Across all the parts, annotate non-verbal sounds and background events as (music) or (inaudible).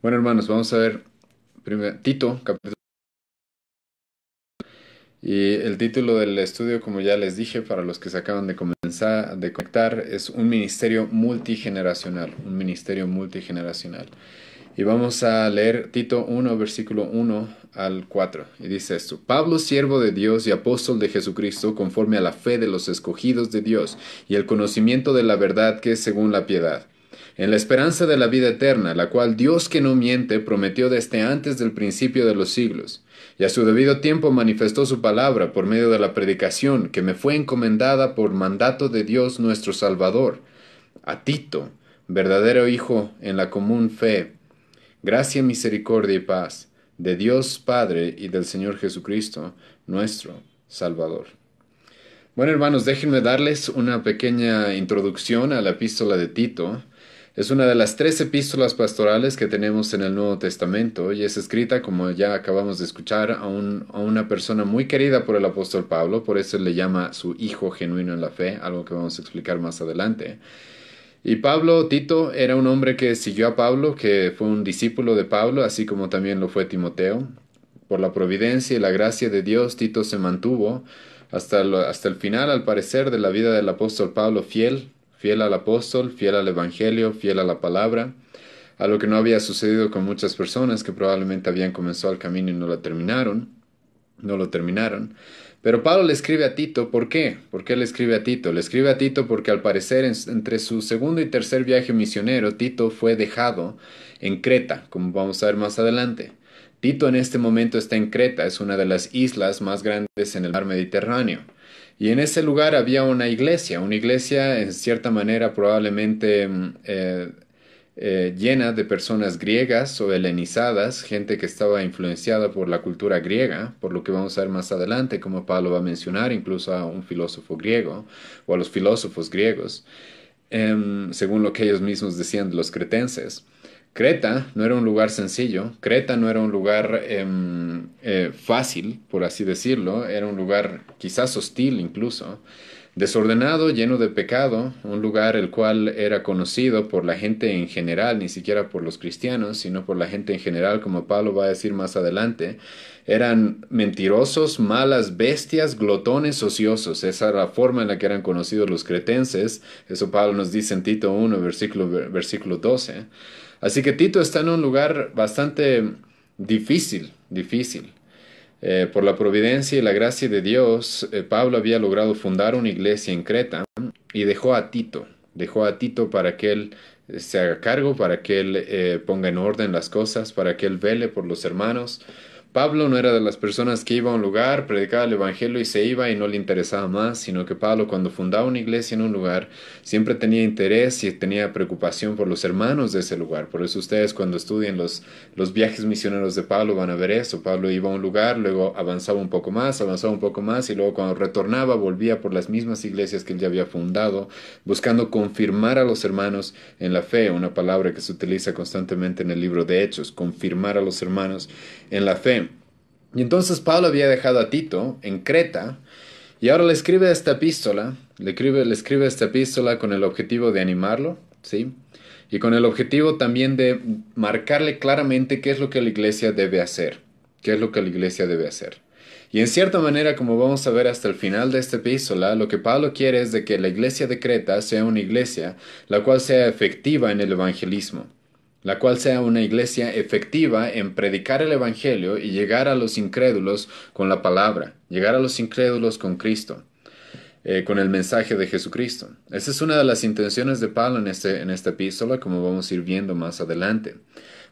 Bueno, hermanos, vamos a ver primero, Tito, capítulo. Y el título del estudio, como ya les dije, para los que se acaban de comenzar, de conectar, es un ministerio multigeneracional, un ministerio multigeneracional. Y vamos a leer Tito 1, versículo 1 al 4. Y dice esto, Pablo, siervo de Dios y apóstol de Jesucristo, conforme a la fe de los escogidos de Dios y el conocimiento de la verdad que es según la piedad en la esperanza de la vida eterna, la cual Dios que no miente prometió desde antes del principio de los siglos, y a su debido tiempo manifestó su palabra por medio de la predicación que me fue encomendada por mandato de Dios nuestro Salvador, a Tito, verdadero Hijo en la común fe, gracia, misericordia y paz, de Dios Padre y del Señor Jesucristo, nuestro Salvador. Bueno, hermanos, déjenme darles una pequeña introducción a la epístola de Tito. Es una de las tres epístolas pastorales que tenemos en el Nuevo Testamento y es escrita, como ya acabamos de escuchar, a, una persona muy querida por el apóstol Pablo, por eso le llama su hijo genuino en la fe, algo que vamos a explicar más adelante. Y Pablo, Tito, era un hombre que siguió a Pablo, que fue un discípulo de Pablo, así como también lo fue Timoteo. Por la providencia y la gracia de Dios, Tito se mantuvo hasta hasta el final, al parecer, de la vida del apóstol Pablo fiel fiel al apóstol, fiel al Evangelio, fiel a la palabra, a lo que no había sucedido con muchas personas que probablemente habían comenzado el camino y no lo terminaron, no lo terminaron. Pero Pablo le escribe a Tito, ¿por qué? ¿Por qué le escribe a Tito? Le escribe a Tito porque al parecer entre su segundo y tercer viaje misionero, Tito fue dejado en Creta, como vamos a ver más adelante. Tito en este momento está en Creta, es una de las islas más grandes en el mar Mediterráneo. Y en ese lugar había una iglesia, una iglesia en cierta manera probablemente mm, eh, eh, llena de personas griegas o helenizadas, gente que estaba influenciada por la cultura griega, por lo que vamos a ver más adelante, como Pablo va a mencionar incluso a un filósofo griego o a los filósofos griegos, em, según lo que ellos mismos decían los cretenses. Creta no era un lugar sencillo, Creta no era un lugar em, eh, fácil, por así decirlo, era un lugar quizás hostil incluso, desordenado, lleno de pecado, un lugar el cual era conocido por la gente en general, ni siquiera por los cristianos, sino por la gente en general, como Pablo va a decir más adelante, eran mentirosos, malas bestias, glotones ociosos. Esa era la forma en la que eran conocidos los cretenses. Eso Pablo nos dice en Tito 1, versículo, 12. ¿eh? Así que Tito está en un lugar bastante difícil, difícil. Eh, por la providencia y la gracia de Dios, eh, Pablo había logrado fundar una iglesia en Creta y dejó a Tito, dejó a Tito para que él se haga cargo, para que él ponga en orden las cosas, para que él vele por los hermanos, Pablo no era de las personas que iba a un lugar, predicaba el Evangelio y se iba y no le interesaba más, sino que Pablo cuando fundaba una iglesia en un lugar siempre tenía interés y tenía preocupación por los hermanos de ese lugar. Por eso ustedes cuando estudien los, viajes misioneros de Pablo van a ver eso. Pablo iba a un lugar, luego avanzaba un poco más, avanzaba un poco más y luego cuando retornaba volvía por las mismas iglesias que él ya había fundado, buscando confirmar a los hermanos en la fe, una palabra que se utiliza constantemente en el libro de Hechos, confirmar a los hermanos en la fe. Y entonces Pablo había dejado a Tito en Creta y ahora le escribe esta epístola, le escribe, esta epístola con el objetivo de animarlo, ¿sí? Y con el objetivo también de marcarle claramente qué es lo que la iglesia debe hacer, qué es lo que la iglesia debe hacer. Y en cierta manera, como vamos a ver hasta el final de esta epístola, lo que Pablo quiere es de que la iglesia de Creta sea una iglesia la cual sea efectiva en el evangelismo la cual sea una iglesia efectiva en predicar el Evangelio y llegar a los incrédulos con la palabra, llegar a los incrédulos con Cristo, eh, con el mensaje de Jesucristo. Esa es una de las intenciones de Pablo en, este, en esta epístola, como vamos a ir viendo más adelante.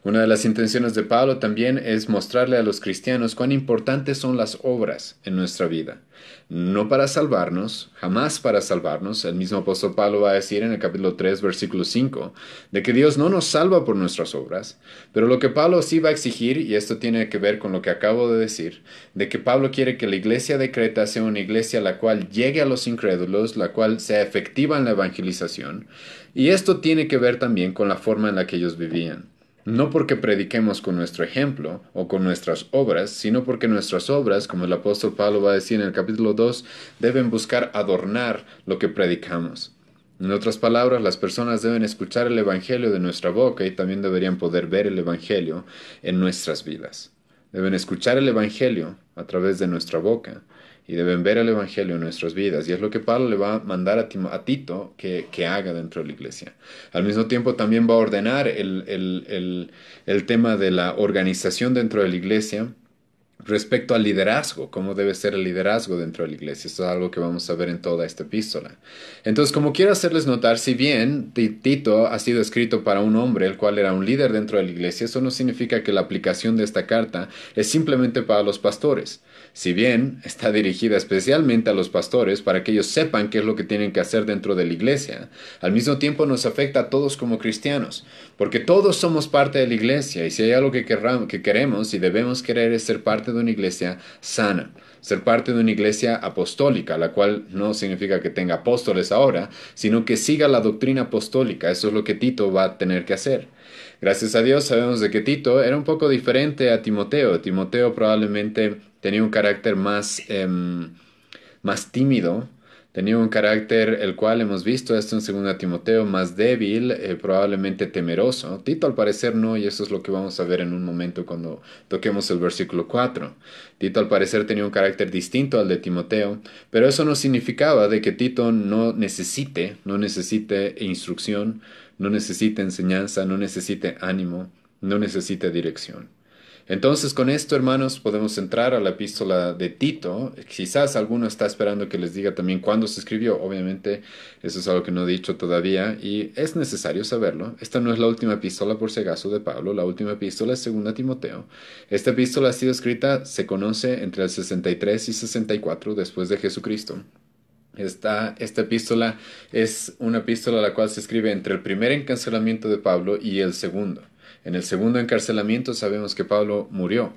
Una de las intenciones de Pablo también es mostrarle a los cristianos cuán importantes son las obras en nuestra vida. No para salvarnos, jamás para salvarnos, el mismo apóstol Pablo va a decir en el capítulo 3, versículo 5, de que Dios no nos salva por nuestras obras, pero lo que Pablo sí va a exigir, y esto tiene que ver con lo que acabo de decir, de que Pablo quiere que la iglesia de Creta sea una iglesia la cual llegue a los incrédulos, la cual sea efectiva en la evangelización, y esto tiene que ver también con la forma en la que ellos vivían no porque prediquemos con nuestro ejemplo o con nuestras obras, sino porque nuestras obras, como el apóstol Pablo va a decir en el capítulo 2, deben buscar adornar lo que predicamos. En otras palabras, las personas deben escuchar el Evangelio de nuestra boca y también deberían poder ver el Evangelio en nuestras vidas. Deben escuchar el Evangelio a través de nuestra boca, y deben ver el Evangelio en nuestras vidas. Y es lo que Pablo le va a mandar a, Tito que, haga dentro de la iglesia. Al mismo tiempo también va a ordenar el tema de la organización dentro de la iglesia respecto al liderazgo, cómo debe ser el liderazgo dentro de la iglesia. Esto es algo que vamos a ver en toda esta epístola. Entonces, como quiero hacerles notar, si bien Tito ha sido escrito para un hombre, el cual era un líder dentro de la iglesia, eso no significa que la aplicación de esta carta es simplemente para los pastores. Si bien está dirigida especialmente a los pastores para que ellos sepan qué es lo que tienen que hacer dentro de la iglesia, al mismo tiempo nos afecta a todos como cristianos, porque todos somos parte de la iglesia y si hay algo que, querramos, que queremos y debemos querer es ser parte de de una iglesia sana, ser parte de una iglesia apostólica, la cual no significa que tenga apóstoles ahora, sino que siga la doctrina apostólica. Eso es lo que Tito va a tener que hacer. Gracias a Dios sabemos de que Tito era un poco diferente a Timoteo. Timoteo probablemente tenía un carácter más, em, más tímido, Tenía un carácter el cual hemos visto esto en segunda Timoteo más débil, eh, probablemente temeroso. Tito al parecer no, y eso es lo que vamos a ver en un momento cuando toquemos el versículo 4. Tito al parecer tenía un carácter distinto al de Timoteo, pero eso no significaba de que Tito no necesite, no necesite instrucción, no necesite enseñanza, no necesite ánimo, no necesite dirección. Entonces, con esto, hermanos, podemos entrar a la epístola de Tito. Quizás alguno está esperando que les diga también cuándo se escribió. Obviamente, eso es algo que no he dicho todavía y es necesario saberlo. Esta no es la última epístola, por si de Pablo. La última epístola es segunda Timoteo. Esta epístola ha sido escrita, se conoce, entre el 63 y 64 después de Jesucristo. Esta, epístola es una epístola la cual se escribe entre el primer encancelamiento de Pablo y el segundo. En el segundo encarcelamiento sabemos que Pablo murió.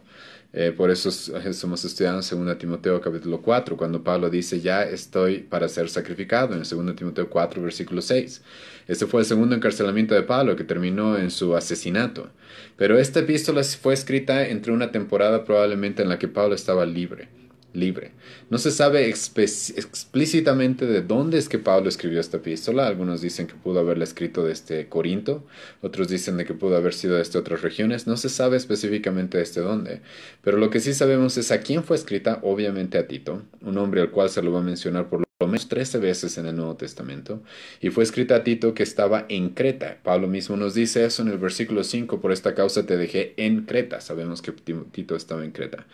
Eh, por eso estamos eh, estudiando 2 Timoteo capítulo 4, cuando Pablo dice, ya estoy para ser sacrificado, en 2 Timoteo 4, versículo 6. Este fue el segundo encarcelamiento de Pablo, que terminó en su asesinato. Pero esta epístola fue escrita entre una temporada probablemente en la que Pablo estaba libre libre. No se sabe explícitamente de dónde es que Pablo escribió esta epístola. Algunos dicen que pudo haberla escrito desde este Corinto, otros dicen de que pudo haber sido desde este otras regiones. No se sabe específicamente este dónde. Pero lo que sí sabemos es a quién fue escrita, obviamente a Tito, un hombre al cual se lo va a mencionar por lo menos 13 veces en el Nuevo Testamento, y fue escrita a Tito que estaba en Creta. Pablo mismo nos dice eso en el versículo 5, por esta causa te dejé en Creta. Sabemos que Tito estaba en Creta.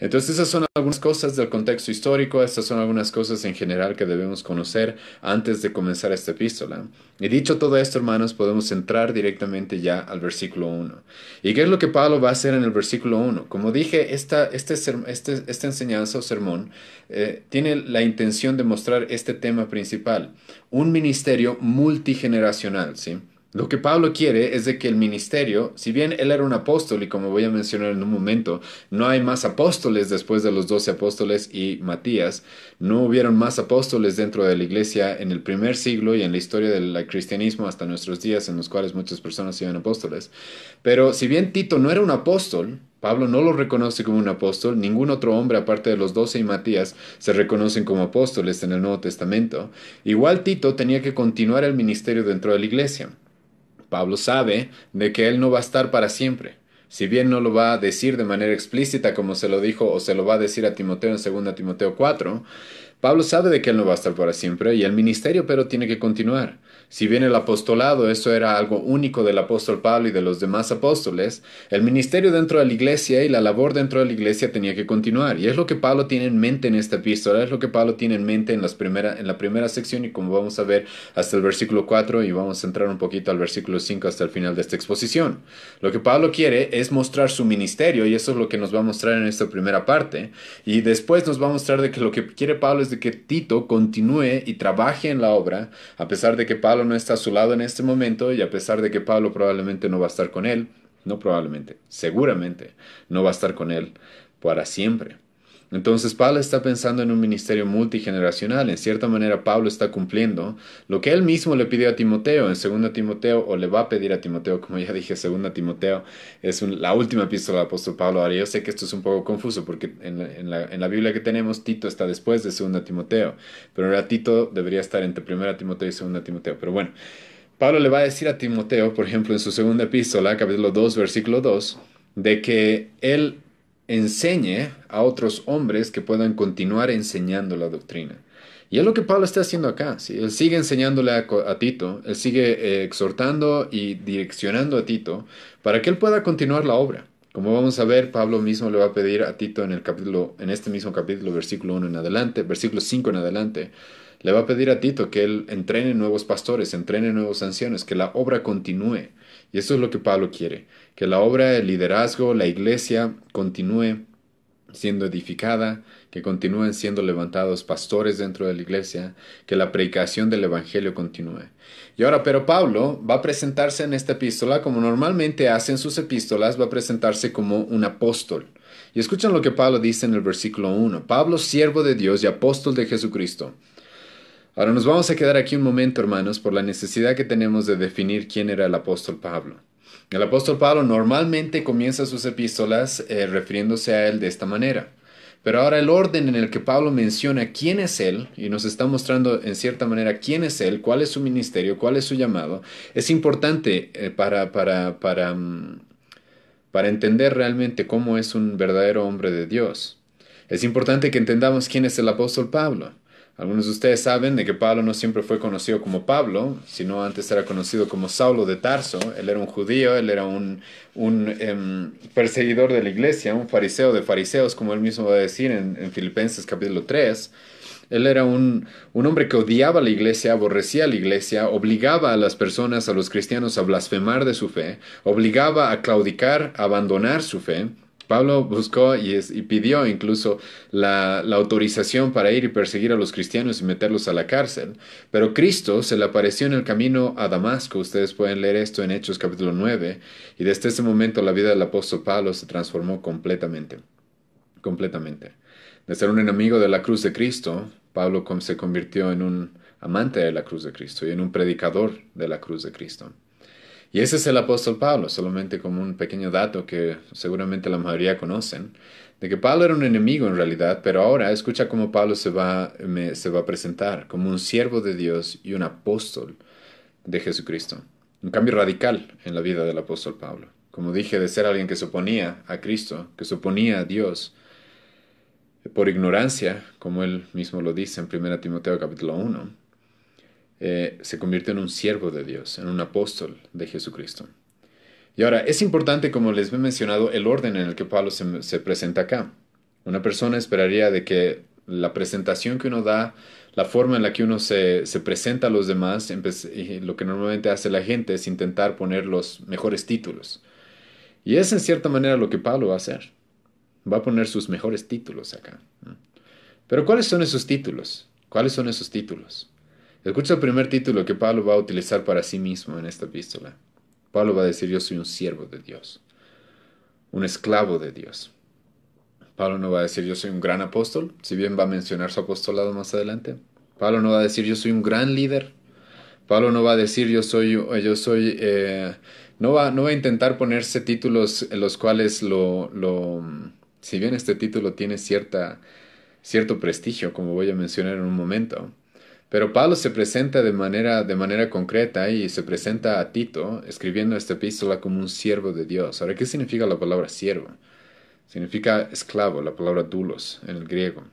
Entonces esas son algunas cosas del contexto histórico, estas son algunas cosas en general que debemos conocer antes de comenzar esta epístola. Y dicho todo esto, hermanos, podemos entrar directamente ya al versículo 1. ¿Y qué es lo que Pablo va a hacer en el versículo 1? Como dije, esta, este este, esta enseñanza o sermón eh, tiene la intención de mostrar este tema principal, un ministerio multigeneracional, ¿sí? Lo que Pablo quiere es de que el ministerio, si bien él era un apóstol y como voy a mencionar en un momento, no hay más apóstoles después de los doce apóstoles y Matías, no hubieron más apóstoles dentro de la iglesia en el primer siglo y en la historia del cristianismo hasta nuestros días en los cuales muchas personas siguen apóstoles. Pero si bien Tito no era un apóstol, Pablo no lo reconoce como un apóstol, ningún otro hombre aparte de los doce y Matías se reconocen como apóstoles en el Nuevo Testamento. Igual Tito tenía que continuar el ministerio dentro de la iglesia. Pablo sabe de que él no va a estar para siempre. Si bien no lo va a decir de manera explícita como se lo dijo o se lo va a decir a Timoteo en 2 Timoteo 4, Pablo sabe de que él no va a estar para siempre y el ministerio pero tiene que continuar. Si bien el apostolado, eso era algo único del apóstol Pablo y de los demás apóstoles, el ministerio dentro de la iglesia y la labor dentro de la iglesia tenía que continuar. Y es lo que Pablo tiene en mente en esta epístola, es lo que Pablo tiene en mente en, las primera, en la primera sección y como vamos a ver hasta el versículo 4 y vamos a entrar un poquito al versículo 5 hasta el final de esta exposición. Lo que Pablo quiere es mostrar su ministerio y eso es lo que nos va a mostrar en esta primera parte. Y después nos va a mostrar de que lo que quiere Pablo es de que Tito continúe y trabaje en la obra, a pesar de que Pablo no está a su lado en este momento y a pesar de que Pablo probablemente no va a estar con él, no probablemente, seguramente no va a estar con él para siempre. Entonces Pablo está pensando en un ministerio multigeneracional. En cierta manera Pablo está cumpliendo lo que él mismo le pidió a Timoteo en 2 Timoteo o le va a pedir a Timoteo, como ya dije, 2 Timoteo es la última epístola del apóstol Pablo. Ahora yo sé que esto es un poco confuso porque en la, Biblia que tenemos Tito está después de 2 Timoteo, pero realidad, Tito debería estar entre 1 Timoteo y 2 Timoteo. Pero bueno, Pablo le va a decir a Timoteo, por ejemplo, en su segunda epístola, capítulo 2, versículo 2, de que él enseñe a otros hombres que puedan continuar enseñando la doctrina. Y es lo que Pablo está haciendo acá. Él sigue enseñándole a, Tito, él sigue eh, exhortando y direccionando a Tito para que él pueda continuar la obra. Como vamos a ver, Pablo mismo le va a pedir a Tito en, el capítulo, en este mismo capítulo, versículo 1 en adelante, versículo 5 en adelante, le va a pedir a Tito que él entrene nuevos pastores, entrene nuevos ancianos, que la obra continúe. Y eso es lo que Pablo quiere, que la obra, el liderazgo, la iglesia continúe siendo edificada, que continúen siendo levantados pastores dentro de la iglesia, que la predicación del Evangelio continúe. Y ahora, pero Pablo va a presentarse en esta epístola, como normalmente hacen sus epístolas, va a presentarse como un apóstol. Y escuchan lo que Pablo dice en el versículo 1. Pablo, siervo de Dios y apóstol de Jesucristo Ahora nos vamos a quedar aquí un momento, hermanos, por la necesidad que tenemos de definir quién era el apóstol Pablo. El apóstol Pablo normalmente comienza sus epístolas eh, refiriéndose a él de esta manera. Pero ahora el orden en el que Pablo menciona quién es él y nos está mostrando en cierta manera quién es él, cuál es su ministerio, cuál es su llamado, es importante eh, para, para, para, mm, para entender realmente cómo es un verdadero hombre de Dios. Es importante que entendamos quién es el apóstol Pablo. Algunos de ustedes saben de que Pablo no siempre fue conocido como Pablo, sino antes era conocido como Saulo de Tarso. Él era un judío, él era un, un em, perseguidor de la iglesia, un fariseo de fariseos, como él mismo va a decir en, Filipenses capítulo 3. Él era un, un, hombre que odiaba la iglesia, aborrecía la iglesia, obligaba a las personas, a los cristianos, a blasfemar de su fe, obligaba a claudicar, a abandonar su fe. Pablo buscó y, pidió incluso la, la, autorización para ir y perseguir a los cristianos y meterlos a la cárcel. Pero Cristo se le apareció en el camino a Damasco. Ustedes pueden leer esto en Hechos capítulo 9. Y desde ese momento la vida del apóstol Pablo se transformó completamente. Completamente. De ser un enemigo de la cruz de Cristo, Pablo se convirtió en un amante de la cruz de Cristo y en un predicador de la cruz de Cristo. Y ese es el apóstol Pablo, solamente como un pequeño dato que seguramente la mayoría conocen, de que Pablo era un enemigo en realidad, pero ahora escucha cómo Pablo se va, a presentar como un siervo de Dios y un apóstol de Jesucristo. Un cambio radical en la vida del apóstol Pablo. Como dije, de ser alguien que se oponía a Cristo, que se oponía a Dios, por ignorancia, como él mismo lo dice en 1 Timoteo capítulo 1, eh, se convirtió en un siervo de Dios, en un apóstol de Jesucristo. Y ahora, es importante, como les he mencionado, el orden en el que Pablo se, presenta acá. Una persona esperaría de que la presentación que uno da, la forma en la que uno se presenta a los demás, lo que normalmente hace la gente es intentar poner los mejores títulos. Y es en cierta manera lo que Pablo va a hacer. Va a poner sus mejores títulos acá. Pero ¿cuáles son esos títulos? ¿Cuáles son esos títulos? Escucha el primer título que Pablo va a utilizar para sí mismo en esta epístola. Pablo va a decir, yo soy un siervo de Dios, un esclavo de Dios. Pablo no va a decir, yo soy un gran apóstol, si bien va a mencionar su apostolado más adelante. Pablo no va a decir, yo soy un gran líder. Pablo no va a decir, yo soy, yo soy, eh", no, va, no va a intentar ponerse títulos en los cuales lo, lo, si bien este título tiene cierta, cierto prestigio, como voy a mencionar en un momento, pero Pablo se presenta de manera, de manera concreta y se presenta a Tito escribiendo esta epístola como un siervo de Dios. Ahora, ¿qué significa la palabra siervo? Significa esclavo, la palabra dulos en el griego.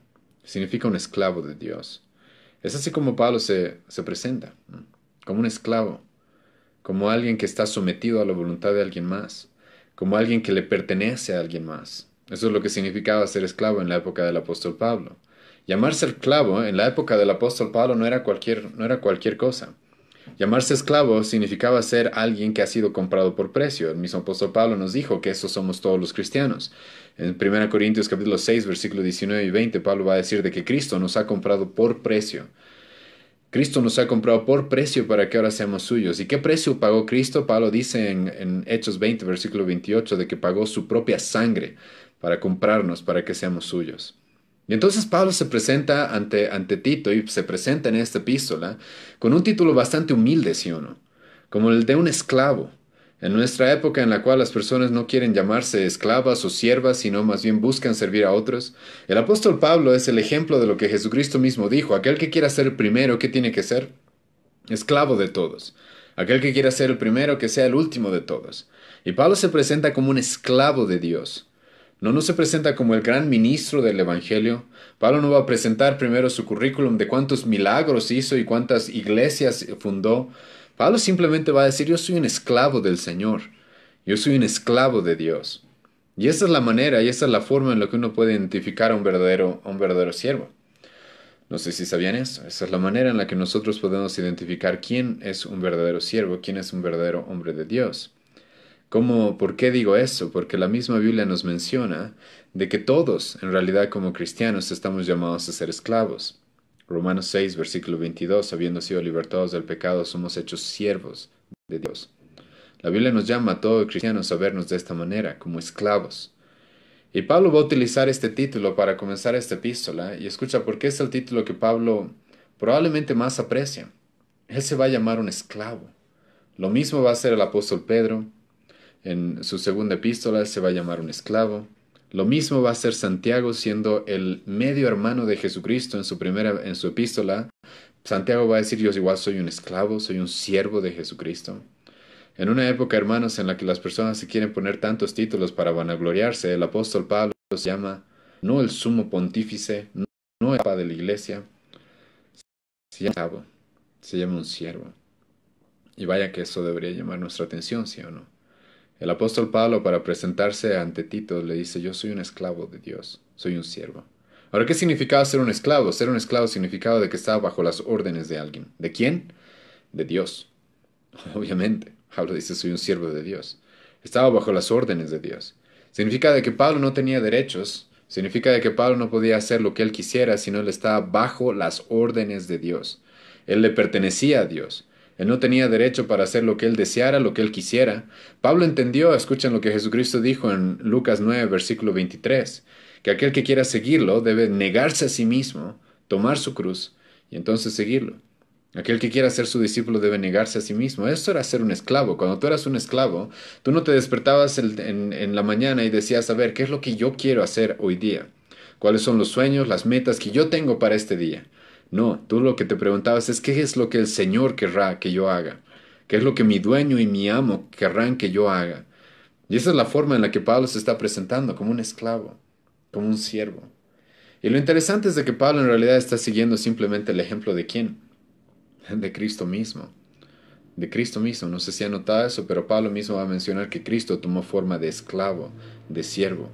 Significa un esclavo de Dios. Es así como Pablo se, presenta, como un esclavo, como alguien que está sometido a la voluntad de alguien más, como alguien que le pertenece a alguien más. Eso es lo que significaba ser esclavo en la época del apóstol Pablo. Llamarse esclavo en la época del apóstol Pablo no era cualquier, no era cualquier cosa. Llamarse esclavo significaba ser alguien que ha sido comprado por precio. El mismo apóstol Pablo nos dijo que eso somos todos los cristianos. En 1 Corintios capítulo 6, versículo 19 y 20, Pablo va a decir de que Cristo nos ha comprado por precio. Cristo nos ha comprado por precio para que ahora seamos suyos. ¿Y qué precio pagó Cristo? Pablo dice en, en, Hechos 20, versículo 28, de que pagó su propia sangre para comprarnos, para que seamos suyos. Y entonces Pablo se presenta ante, ante Tito y se presenta en esta epístola con un título bastante humilde, si ¿sí o no, como el de un esclavo. En nuestra época en la cual las personas no quieren llamarse esclavas o siervas, sino más bien buscan servir a otros, el apóstol Pablo es el ejemplo de lo que Jesucristo mismo dijo, aquel que quiera ser el primero, ¿qué tiene que ser? Esclavo de todos. Aquel que quiera ser el primero, que sea el último de todos. Y Pablo se presenta como un esclavo de Dios. No no se presenta como el gran ministro del Evangelio. Pablo no va a presentar primero su currículum de cuántos milagros hizo y cuántas iglesias fundó. Pablo simplemente va a decir, yo soy un esclavo del Señor. Yo soy un esclavo de Dios. Y esa es la manera y esa es la forma en la que uno puede identificar a un verdadero, a un verdadero siervo. No sé si sabían eso. Esa es la manera en la que nosotros podemos identificar quién es un verdadero siervo, quién es un verdadero hombre de Dios. ¿Por qué digo eso? Porque la misma Biblia nos menciona de que todos, en realidad como cristianos, estamos llamados a ser esclavos. Romanos 6, versículo 22, habiendo sido libertados del pecado, somos hechos siervos de Dios. La Biblia nos llama a todos cristianos a vernos de esta manera, como esclavos. Y Pablo va a utilizar este título para comenzar esta epístola, y escucha porque es el título que Pablo probablemente más aprecia. Él se va a llamar un esclavo. Lo mismo va a hacer el apóstol Pedro, en su segunda epístola se va a llamar un esclavo. Lo mismo va a ser Santiago siendo el medio hermano de Jesucristo en su primera en su epístola. Santiago va a decir, yo igual soy un esclavo, soy un siervo de Jesucristo. En una época, hermanos, en la que las personas se quieren poner tantos títulos para vanagloriarse, el apóstol Pablo se llama no el sumo pontífice, no el papa de la iglesia, se se llama un siervo. Y vaya que eso debería llamar nuestra atención, ¿sí o no? El apóstol Pablo para presentarse ante Tito le dice, yo soy un esclavo de Dios, soy un siervo. Ahora, ¿qué significaba ser un esclavo? Ser un esclavo significaba de que estaba bajo las órdenes de alguien. ¿De quién? De Dios. (laughs) Obviamente, Pablo dice, soy un siervo de Dios. Estaba bajo las órdenes de Dios. Significa de que Pablo no tenía derechos, significa de que Pablo no podía hacer lo que él quisiera, sino él estaba bajo las órdenes de Dios. Él le pertenecía a Dios. Él no tenía derecho para hacer lo que él deseara, lo que él quisiera. Pablo entendió, escuchen lo que Jesucristo dijo en Lucas 9, versículo 23, que aquel que quiera seguirlo debe negarse a sí mismo, tomar su cruz y entonces seguirlo. Aquel que quiera ser su discípulo debe negarse a sí mismo. Eso era ser un esclavo. Cuando tú eras un esclavo, tú no te despertabas en, en la mañana y decías, a ver, ¿qué es lo que yo quiero hacer hoy día? ¿Cuáles son los sueños, las metas que yo tengo para este día? No, tú lo que te preguntabas es qué es lo que el Señor querrá que yo haga, qué es lo que mi dueño y mi amo querrán que yo haga. Y esa es la forma en la que Pablo se está presentando, como un esclavo, como un siervo. Y lo interesante es de que Pablo en realidad está siguiendo simplemente el ejemplo de quién? De Cristo mismo. De Cristo mismo. No sé si ha notado eso, pero Pablo mismo va a mencionar que Cristo tomó forma de esclavo, de siervo.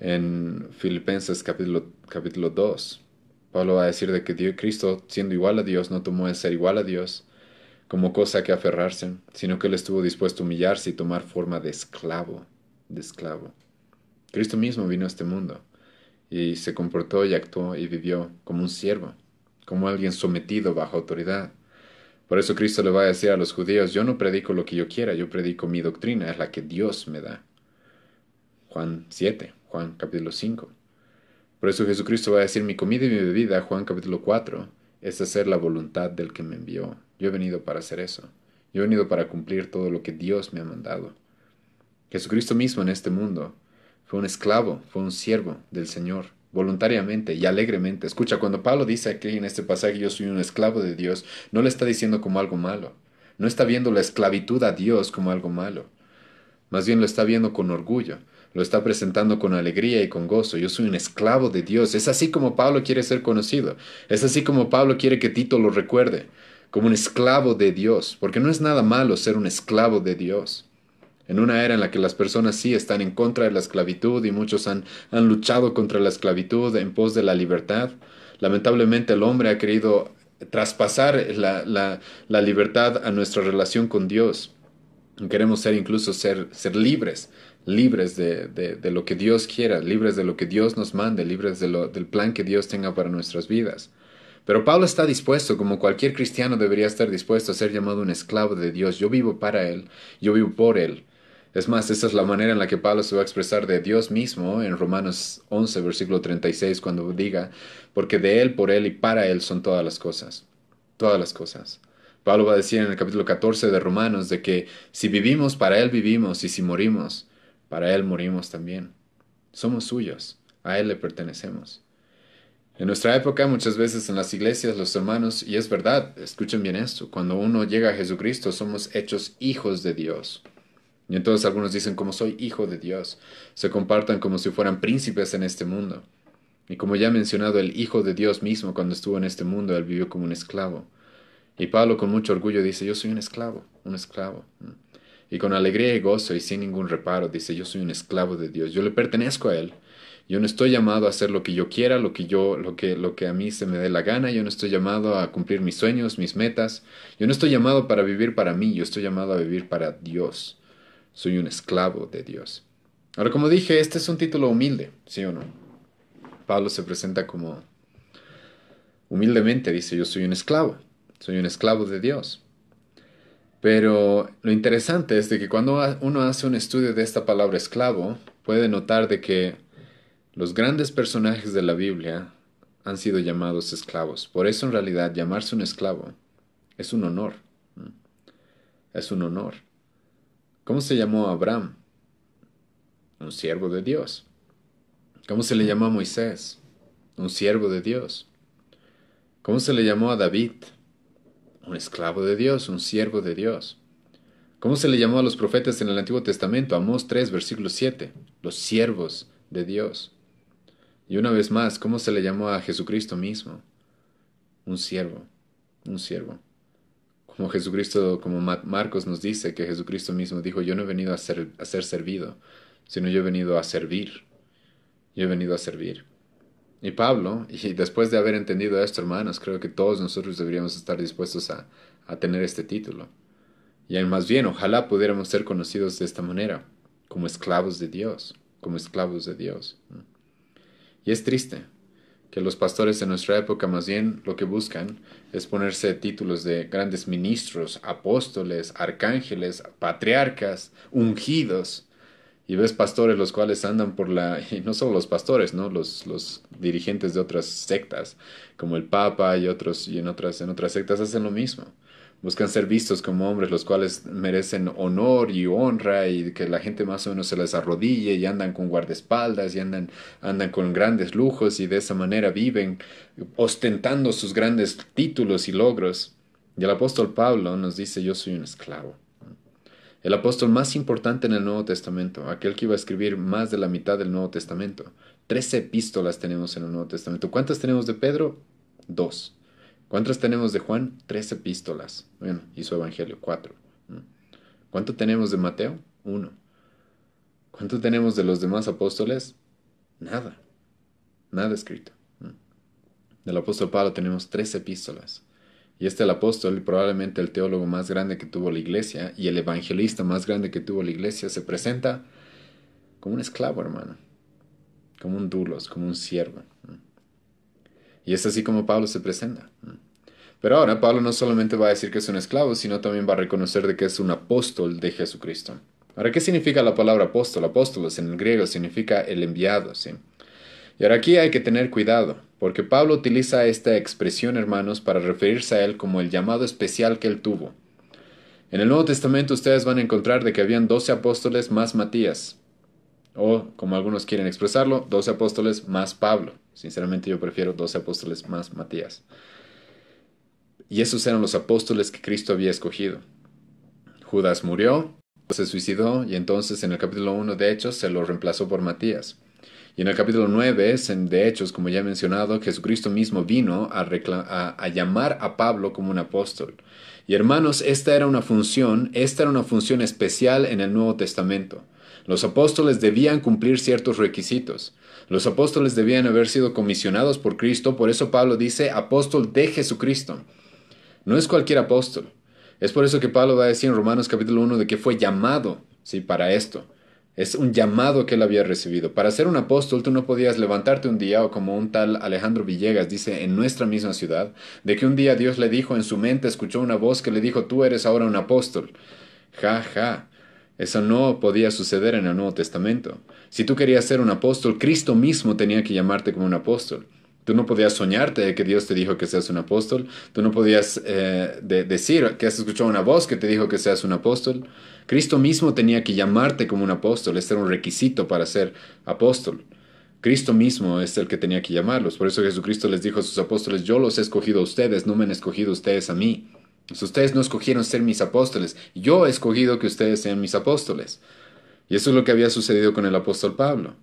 En Filipenses capítulo, capítulo 2. Pablo va a decir de que Dios, Cristo, siendo igual a Dios, no tomó el ser igual a Dios como cosa que aferrarse, sino que él estuvo dispuesto a humillarse y tomar forma de esclavo, de esclavo. Cristo mismo vino a este mundo y se comportó y actuó y vivió como un siervo, como alguien sometido bajo autoridad. Por eso Cristo le va a decir a los judíos, yo no predico lo que yo quiera, yo predico mi doctrina, es la que Dios me da. Juan 7, Juan capítulo 5. Por eso Jesucristo va a decir, mi comida y mi bebida, Juan capítulo 4, es hacer la voluntad del que me envió. Yo he venido para hacer eso. Yo he venido para cumplir todo lo que Dios me ha mandado. Jesucristo mismo en este mundo fue un esclavo, fue un siervo del Señor, voluntariamente y alegremente. Escucha, cuando Pablo dice aquí en este pasaje, yo soy un esclavo de Dios, no le está diciendo como algo malo. No está viendo la esclavitud a Dios como algo malo. Más bien lo está viendo con orgullo lo está presentando con alegría y con gozo. Yo soy un esclavo de Dios. Es así como Pablo quiere ser conocido. Es así como Pablo quiere que Tito lo recuerde, como un esclavo de Dios, porque no es nada malo ser un esclavo de Dios. En una era en la que las personas sí están en contra de la esclavitud y muchos han, han luchado contra la esclavitud en pos de la libertad, lamentablemente el hombre ha querido traspasar la, la, la libertad a nuestra relación con Dios. Queremos ser incluso ser, ser libres, libres de, lo que Dios quiera, libres de lo que Dios nos mande, libres del plan que Dios tenga para nuestras vidas. Pero Pablo está dispuesto, como cualquier cristiano debería estar dispuesto a ser llamado un esclavo de Dios. Yo vivo para Él, yo vivo por Él. Es más, esa es la manera en la que Pablo se va a expresar de Dios mismo en Romanos 11, versículo 36, cuando diga, porque de Él, por Él y para Él son todas las cosas. Todas las cosas. Pablo va a decir en el capítulo 14 de Romanos de que si vivimos, para Él vivimos y si morimos, para Él morimos también. Somos suyos, a Él le pertenecemos. En nuestra época muchas veces en las iglesias los hermanos, y es verdad, escuchen bien esto, cuando uno llega a Jesucristo somos hechos hijos de Dios. Y entonces algunos dicen como soy hijo de Dios, se compartan como si fueran príncipes en este mundo. Y como ya he mencionado, el Hijo de Dios mismo cuando estuvo en este mundo, él vivió como un esclavo. Y Pablo con mucho orgullo dice, yo soy un esclavo, un esclavo. Y con alegría y gozo y sin ningún reparo, dice, yo soy un esclavo de Dios, yo le pertenezco a Él. Yo no estoy llamado a hacer lo que yo quiera, lo que yo, lo que, lo que a mí se me dé la gana. Yo no estoy llamado a cumplir mis sueños, mis metas. Yo no estoy llamado para vivir para mí. Yo estoy llamado a vivir para Dios. Soy un esclavo de Dios. Ahora, como dije, este es un título humilde, ¿sí o no? Pablo se presenta como humildemente, dice, yo soy un esclavo. Soy un esclavo de Dios. Pero lo interesante es de que cuando uno hace un estudio de esta palabra esclavo, puede notar de que los grandes personajes de la Biblia han sido llamados esclavos. Por eso en realidad llamarse un esclavo es un honor. Es un honor. ¿Cómo se llamó Abraham? Un siervo de Dios. ¿Cómo se le llamó a Moisés? Un siervo de Dios. ¿Cómo se le llamó a David? un esclavo de Dios, un siervo de Dios. ¿Cómo se le llamó a los profetas en el Antiguo Testamento? Amos 3, versículo 7, los siervos de Dios. Y una vez más, ¿cómo se le llamó a Jesucristo mismo? Un siervo, un siervo. Como Jesucristo, como Marcos nos dice que Jesucristo mismo dijo, yo no he venido a ser, a ser servido, sino yo he venido a servir. Yo he venido a servir y Pablo, y después de haber entendido esto, hermanos, creo que todos nosotros deberíamos estar dispuestos a, a tener este título. Y más bien, ojalá pudiéramos ser conocidos de esta manera, como esclavos de Dios, como esclavos de Dios. Y es triste que los pastores de nuestra época más bien lo que buscan es ponerse títulos de grandes ministros, apóstoles, arcángeles, patriarcas, ungidos, y ves pastores los cuales andan por la, (laughs) y no solo los pastores, ¿no? Los, los dirigentes de otras sectas, como el Papa y otros, y en otras, en otras sectas hacen lo mismo. Buscan ser vistos como hombres los cuales merecen honor y honra y que la gente más o menos se les arrodille y andan con guardaespaldas y andan, andan con grandes lujos y de esa manera viven ostentando sus grandes títulos y logros. Y el apóstol Pablo nos dice yo soy un esclavo el apóstol más importante en el Nuevo Testamento, aquel que iba a escribir más de la mitad del Nuevo Testamento. Trece epístolas tenemos en el Nuevo Testamento. ¿Cuántas tenemos de Pedro? Dos. ¿Cuántas tenemos de Juan? Tres epístolas. Bueno, y su Evangelio, cuatro. ¿Mm? ¿Cuánto tenemos de Mateo? Uno. ¿Cuánto tenemos de los demás apóstoles? Nada. Nada escrito. ¿Mm? Del apóstol Pablo tenemos tres epístolas. Y este el apóstol, probablemente el teólogo más grande que tuvo la iglesia, y el evangelista más grande que tuvo la iglesia, se presenta como un esclavo, hermano. Como un dulos, como un siervo. Y es así como Pablo se presenta. Pero ahora Pablo no solamente va a decir que es un esclavo, sino también va a reconocer de que es un apóstol de Jesucristo. Ahora, ¿qué significa la palabra apóstol? Apóstolos en el griego significa el enviado, ¿sí? Y ahora aquí hay que tener cuidado, porque Pablo utiliza esta expresión, hermanos, para referirse a él como el llamado especial que él tuvo. En el Nuevo Testamento ustedes van a encontrar de que habían doce apóstoles más Matías, o como algunos quieren expresarlo, doce apóstoles más Pablo. Sinceramente yo prefiero doce apóstoles más Matías. Y esos eran los apóstoles que Cristo había escogido. Judas murió, se suicidó y entonces en el capítulo 1 de Hechos se lo reemplazó por Matías. Y en el capítulo 9, de Hechos, como ya he mencionado, Jesucristo mismo vino a, llamar a Pablo como un apóstol. Y hermanos, esta era una función, esta era una función especial en el Nuevo Testamento. Los apóstoles debían cumplir ciertos requisitos. Los apóstoles debían haber sido comisionados por Cristo, por eso Pablo dice apóstol de Jesucristo. No es cualquier apóstol. Es por eso que Pablo va a decir en Romanos capítulo 1 de que fue llamado, sí, para esto. Es un llamado que él había recibido. Para ser un apóstol tú no podías levantarte un día o como un tal Alejandro Villegas dice en nuestra misma ciudad, de que un día Dios le dijo en su mente, escuchó una voz que le dijo, tú eres ahora un apóstol. Ja, ja. Eso no podía suceder en el Nuevo Testamento. Si tú querías ser un apóstol, Cristo mismo tenía que llamarte como un apóstol. Tú no podías soñarte de que Dios te dijo que seas un apóstol. Tú no podías eh, decir que has escuchado una voz que te dijo que seas un apóstol. Cristo mismo tenía que llamarte como un apóstol. Este era un requisito para ser apóstol. Cristo mismo es el que tenía que llamarlos. Por eso Jesucristo les dijo a sus apóstoles, yo los he escogido a ustedes, no me han escogido ustedes a mí. ustedes no escogieron ser mis apóstoles, yo he escogido que ustedes sean mis apóstoles. Y eso es lo que había sucedido con el apóstol Pablo.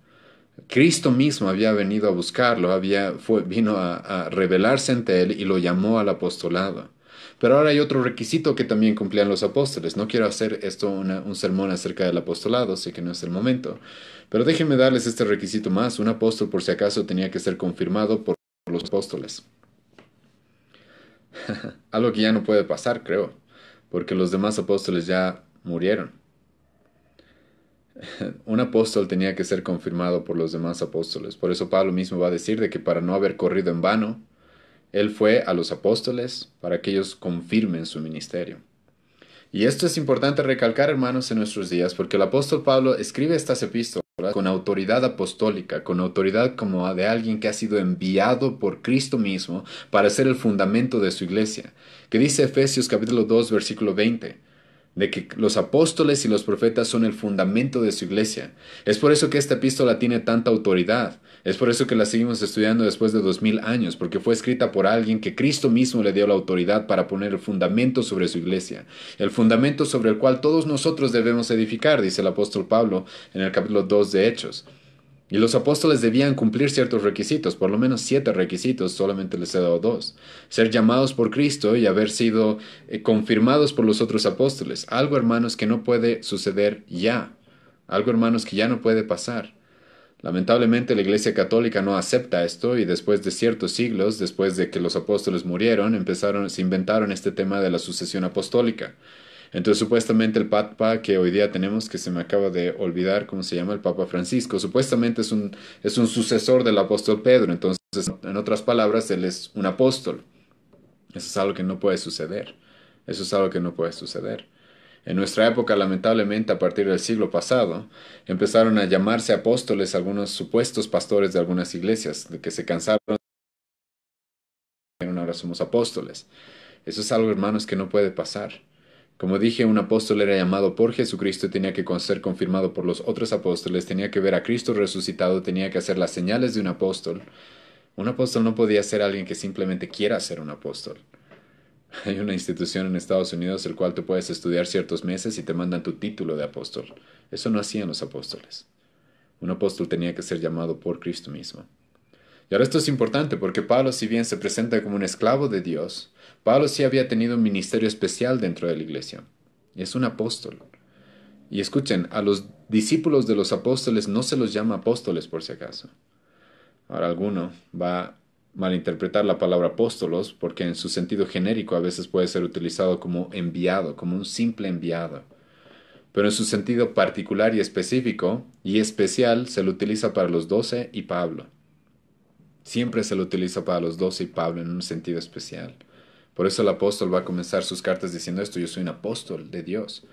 Cristo mismo había venido a buscarlo, había, vino a, revelarse ante él y lo llamó al apostolado. Pero ahora hay otro requisito que también cumplían los apóstoles. No quiero hacer esto un sermón acerca del apostolado, sé que no es el momento. Pero déjenme darles este requisito más. Un apóstol, por si acaso, tenía que ser confirmado por los apóstoles. (laughs) Algo que ya no puede pasar, creo, porque los demás apóstoles ya murieron. (laughs) un apóstol tenía que ser confirmado por los demás apóstoles. Por eso Pablo mismo va a decir de que para no haber corrido en vano, él fue a los apóstoles para que ellos confirmen su ministerio. Y esto es importante recalcar, hermanos, en nuestros días, porque el apóstol Pablo escribe estas epístolas con autoridad apostólica, con autoridad como de alguien que ha sido enviado por Cristo mismo para ser el fundamento de su iglesia, que dice Efesios capítulo 2, versículo 20 de que los apóstoles y los profetas son el fundamento de su iglesia. Es por eso que esta epístola tiene tanta autoridad. Es por eso que la seguimos estudiando después de dos mil años, porque fue escrita por alguien que Cristo mismo le dio la autoridad para poner el fundamento sobre su iglesia. El fundamento sobre el cual todos nosotros debemos edificar, dice el apóstol Pablo en el capítulo 2 de Hechos. Y los apóstoles debían cumplir ciertos requisitos, por lo menos siete requisitos, solamente les he dado dos. Ser llamados por Cristo y haber sido eh, confirmados por los otros apóstoles. Algo, hermanos, que no puede suceder ya. Algo, hermanos, que ya no puede pasar. Lamentablemente la Iglesia Católica no acepta esto y después de ciertos siglos, después de que los apóstoles murieron, empezaron, se inventaron este tema de la sucesión apostólica. Entonces, supuestamente el Papa que hoy día tenemos, que se me acaba de olvidar cómo se llama el Papa Francisco, supuestamente es un, es un sucesor del apóstol Pedro. Entonces, en otras palabras, él es un apóstol. Eso es algo que no puede suceder. Eso es algo que no puede suceder. En nuestra época, lamentablemente, a partir del siglo pasado, empezaron a llamarse apóstoles algunos supuestos pastores de algunas iglesias, de que se cansaron ahora somos apóstoles. Eso es algo, hermanos, que no puede pasar. Como dije, un apóstol era llamado por Jesucristo y tenía que ser confirmado por los otros apóstoles, tenía que ver a Cristo resucitado, tenía que hacer las señales de un apóstol. Un apóstol no podía ser alguien que simplemente quiera ser un apóstol. Hay una institución en Estados Unidos el cual tú puedes estudiar ciertos meses y te mandan tu título de apóstol. Eso no hacían los apóstoles. Un apóstol tenía que ser llamado por Cristo mismo. Y ahora esto es importante porque Pablo, si bien se presenta como un esclavo de Dios, Pablo sí había tenido un ministerio especial dentro de la iglesia. Es un apóstol. Y escuchen, a los discípulos de los apóstoles no se los llama apóstoles por si acaso. Ahora alguno va a malinterpretar la palabra apóstolos porque en su sentido genérico a veces puede ser utilizado como enviado, como un simple enviado. Pero en su sentido particular y específico y especial se lo utiliza para los doce y Pablo. Siempre se lo utiliza para los doce y Pablo en un sentido especial. Por eso el apóstol va a comenzar sus cartas diciendo esto, yo soy un apóstol de Dios.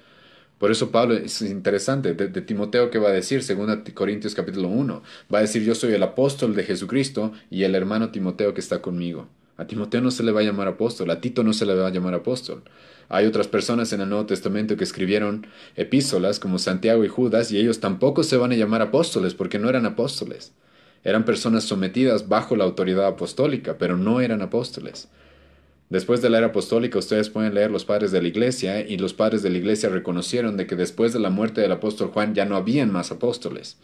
Por eso Pablo es interesante, de, Timoteo que va a decir, según Corintios capítulo 1, va a decir yo soy el apóstol de Jesucristo y el hermano Timoteo que está conmigo. A Timoteo no se le va a llamar apóstol, a Tito no se le va a llamar apóstol. Hay otras personas en el Nuevo Testamento que escribieron epístolas como Santiago y Judas y ellos tampoco se van a llamar apóstoles porque no eran apóstoles. Eran personas sometidas bajo la autoridad apostólica, pero no eran apóstoles. Después de la era apostólica, ustedes pueden leer los padres de la iglesia y los padres de la iglesia reconocieron de que después de la muerte del apóstol Juan ya no habían más apóstoles.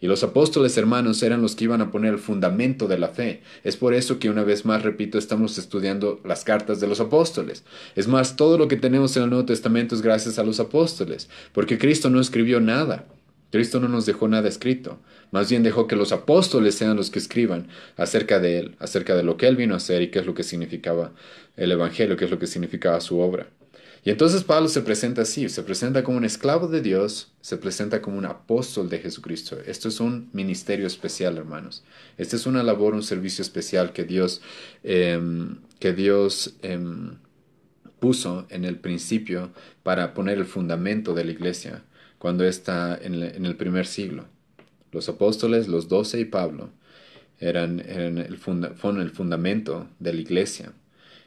Y los apóstoles hermanos eran los que iban a poner el fundamento de la fe. Es por eso que una vez más, repito, estamos estudiando las cartas de los apóstoles. Es más, todo lo que tenemos en el Nuevo Testamento es gracias a los apóstoles, porque Cristo no escribió nada. Cristo no nos dejó nada escrito, más bien dejó que los apóstoles sean los que escriban acerca de Él, acerca de lo que Él vino a hacer y qué es lo que significaba el Evangelio, qué es lo que significaba su obra. Y entonces Pablo se presenta así, se presenta como un esclavo de Dios, se presenta como un apóstol de Jesucristo. Esto es un ministerio especial, hermanos. Esta es una labor, un servicio especial que Dios, em, que Dios em, puso en el principio para poner el fundamento de la iglesia cuando está en, el primer siglo. Los apóstoles, los doce y Pablo eran, el fueron el fundamento de la iglesia.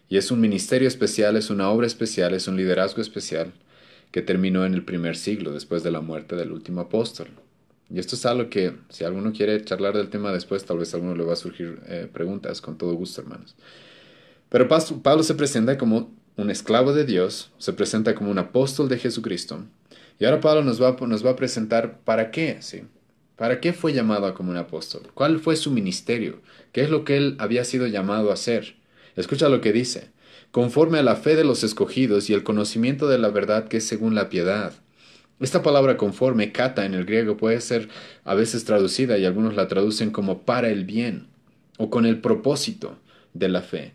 Y es un ministerio especial, es una obra especial, es un liderazgo especial que terminó en el primer siglo, después de la muerte del último apóstol. Y esto es algo que, si alguno quiere charlar del tema después, tal vez a alguno le va a surgir eh, preguntas, con todo gusto, hermanos. Pero Pablo se presenta como un esclavo de Dios, se presenta como un apóstol de Jesucristo, y ahora Pablo nos va, nos va a presentar para qué, ¿sí? ¿Para qué fue llamado como un apóstol? ¿Cuál fue su ministerio? ¿Qué es lo que él había sido llamado a hacer? Escucha lo que dice. Conforme a la fe de los escogidos y el conocimiento de la verdad que es según la piedad. Esta palabra conforme, kata en el griego, puede ser a veces traducida y algunos la traducen como para el bien o con el propósito de la fe.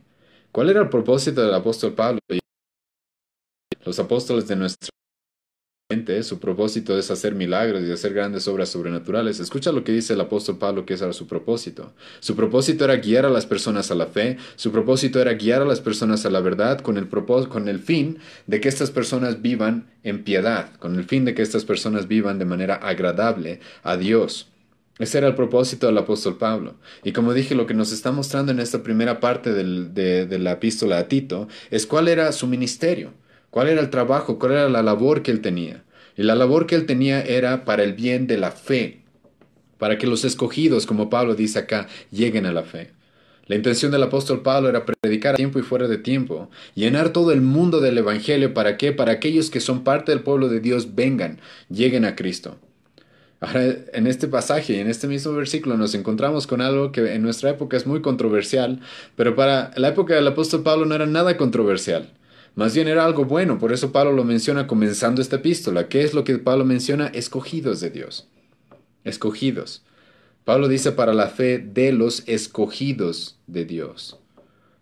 ¿Cuál era el propósito del apóstol Pablo? Los apóstoles de nuestra su propósito es hacer milagros y hacer grandes obras sobrenaturales. Escucha lo que dice el apóstol Pablo, que es era su propósito. Su propósito era guiar a las personas a la fe, su propósito era guiar a las personas a la verdad con el, con el fin de que estas personas vivan en piedad, con el fin de que estas personas vivan de manera agradable a Dios. Ese era el propósito del apóstol Pablo. Y como dije, lo que nos está mostrando en esta primera parte de la epístola a Tito es cuál era su ministerio cuál era el trabajo, cuál era la labor que él tenía. Y la labor que él tenía era para el bien de la fe, para que los escogidos, como Pablo dice acá, lleguen a la fe. La intención del apóstol Pablo era predicar a tiempo y fuera de tiempo, llenar todo el mundo del Evangelio para que para aquellos que son parte del pueblo de Dios vengan, lleguen a Cristo. Ahora, en este pasaje, y en este mismo versículo, nos encontramos con algo que en nuestra época es muy controversial, pero para la época del apóstol Pablo no era nada controversial. Más bien era algo bueno, por eso Pablo lo menciona comenzando esta epístola. ¿Qué es lo que Pablo menciona? Escogidos de Dios. Escogidos. Pablo dice para la fe de los escogidos de Dios.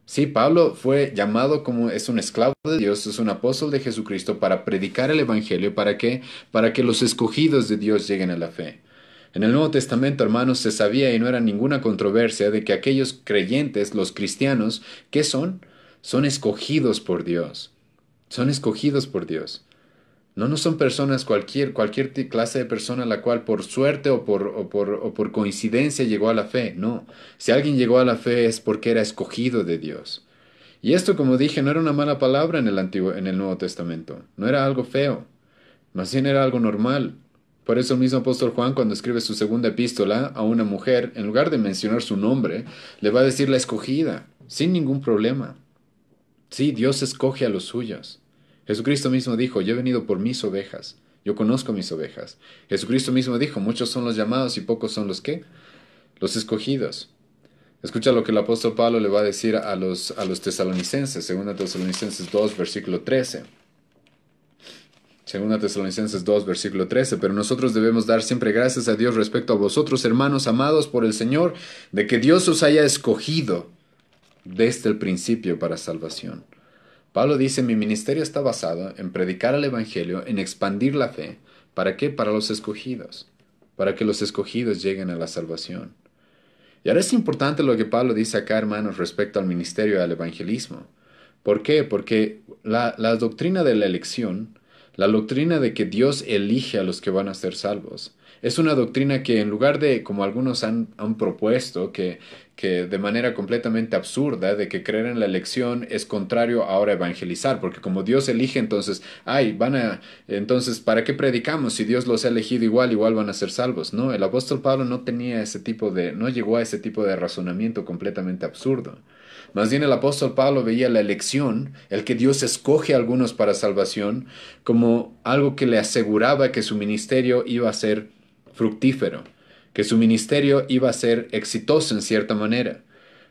Sí, Pablo fue llamado como es un esclavo de Dios, es un apóstol de Jesucristo para predicar el Evangelio. ¿Para qué? Para que los escogidos de Dios lleguen a la fe. En el Nuevo Testamento, hermanos, se sabía y no era ninguna controversia de que aquellos creyentes, los cristianos, ¿qué son? son escogidos por Dios. Son escogidos por Dios. No, no son personas cualquier, cualquier clase de persona la cual por suerte o por, o por, por coincidencia llegó a la fe. No, si alguien llegó a la fe es porque era escogido de Dios. Y esto, como dije, no era una mala palabra en el, Antiguo, en el Nuevo Testamento. No era algo feo. Más bien era algo normal. Por eso el mismo apóstol Juan, cuando escribe su segunda epístola a una mujer, en lugar de mencionar su nombre, le va a decir la escogida, sin ningún problema. Sí, Dios escoge a los suyos. Jesucristo mismo dijo, yo he venido por mis ovejas, yo conozco mis ovejas. Jesucristo mismo dijo, muchos son los llamados y pocos son los que, los escogidos. Escucha lo que el apóstol Pablo le va a decir a los, a los tesalonicenses, Segunda Tesalonicenses 2, versículo 13. Segunda Tesalonicenses 2, versículo 13. Pero nosotros debemos dar siempre gracias a Dios respecto a vosotros, hermanos amados por el Señor, de que Dios os haya escogido desde el principio para salvación. Pablo dice, mi ministerio está basado en predicar el Evangelio, en expandir la fe. ¿Para qué? Para los escogidos, para que los escogidos lleguen a la salvación. Y ahora es importante lo que Pablo dice acá, hermanos, respecto al ministerio y al evangelismo. ¿Por qué? Porque la, la doctrina de la elección, la doctrina de que Dios elige a los que van a ser salvos, es una doctrina que en lugar de, como algunos han, han propuesto, que, que de manera completamente absurda, de que creer en la elección es contrario ahora evangelizar, porque como Dios elige, entonces, ay, van a, entonces, ¿para qué predicamos? Si Dios los ha elegido igual, igual van a ser salvos. No, el apóstol Pablo no tenía ese tipo de, no llegó a ese tipo de razonamiento completamente absurdo. Más bien el apóstol Pablo veía la elección, el que Dios escoge a algunos para salvación, como algo que le aseguraba que su ministerio iba a ser fructífero, que su ministerio iba a ser exitoso en cierta manera.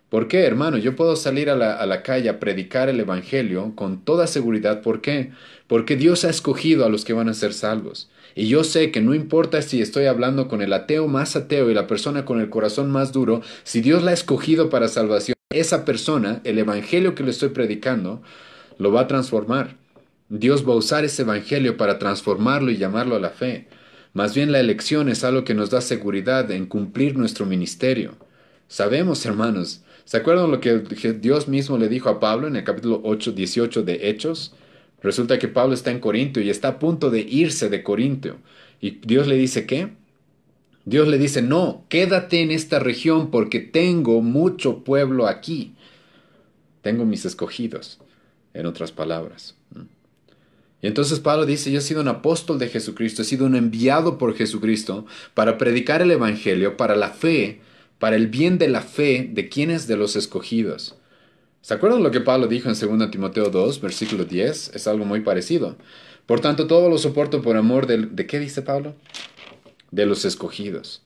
¿Por qué, hermano? Yo puedo salir a la, a la, calle a predicar el Evangelio con toda seguridad. ¿Por qué? Porque Dios ha escogido a los que van a ser salvos. Y yo sé que no importa si estoy hablando con el ateo más ateo y la persona con el corazón más duro, si Dios la ha escogido para salvación, esa persona, el Evangelio que le estoy predicando, lo va a transformar. Dios va a usar ese Evangelio para transformarlo y llamarlo a la fe. Más bien la elección es algo que nos da seguridad en cumplir nuestro ministerio. Sabemos, hermanos, ¿se acuerdan lo que Dios mismo le dijo a Pablo en el capítulo 8, 18 de Hechos? Resulta que Pablo está en Corintio y está a punto de irse de Corintio. Y Dios le dice, ¿qué? Dios le dice, no, quédate en esta región porque tengo mucho pueblo aquí. Tengo mis escogidos, en otras palabras. Y entonces Pablo dice, yo he sido un apóstol de Jesucristo, he sido un enviado por Jesucristo para predicar el Evangelio, para la fe, para el bien de la fe de quienes de los escogidos. ¿Se acuerdan lo que Pablo dijo en 2 Timoteo 2, versículo 10? Es algo muy parecido. Por tanto, todo lo soporto por amor del... ¿de qué dice Pablo? De los escogidos.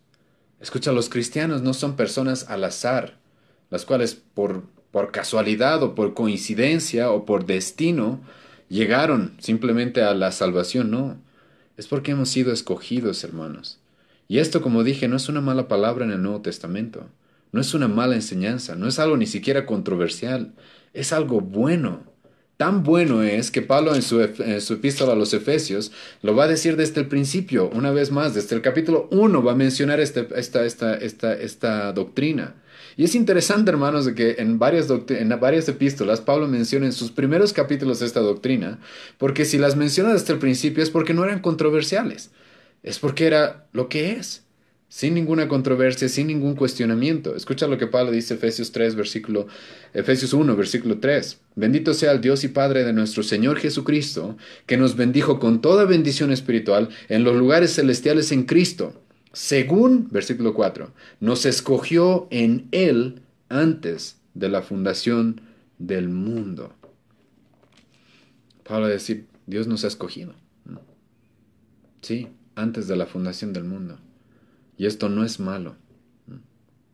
Escucha, los cristianos no son personas al azar, las cuales por, por casualidad o por coincidencia o por destino llegaron simplemente a la salvación, no. Es porque hemos sido escogidos, hermanos. Y esto, como dije, no es una mala palabra en el Nuevo Testamento, no es una mala enseñanza, no es algo ni siquiera controversial, es algo bueno. Tan bueno es que Pablo en su, en su, epístola a los Efesios lo va a decir desde el principio, una vez más, desde el capítulo 1 va a mencionar este, esta, doctrina. Y es interesante, hermanos, de que en varias, en varias epístolas Pablo menciona en sus primeros capítulos esta doctrina, porque si las menciona desde el principio es porque no eran controversiales, es porque era lo que es sin ninguna controversia, sin ningún cuestionamiento. Escucha lo que Pablo dice Efesios versículo Efesios 1, versículo 3. Bendito sea el Dios y Padre de nuestro Señor Jesucristo, que nos bendijo con toda bendición espiritual en los lugares celestiales en Cristo, según versículo 4, nos escogió en él antes de la fundación del mundo. Pablo decir, Dios nos ha escogido. Sí, antes de la fundación del mundo. Y esto no es malo.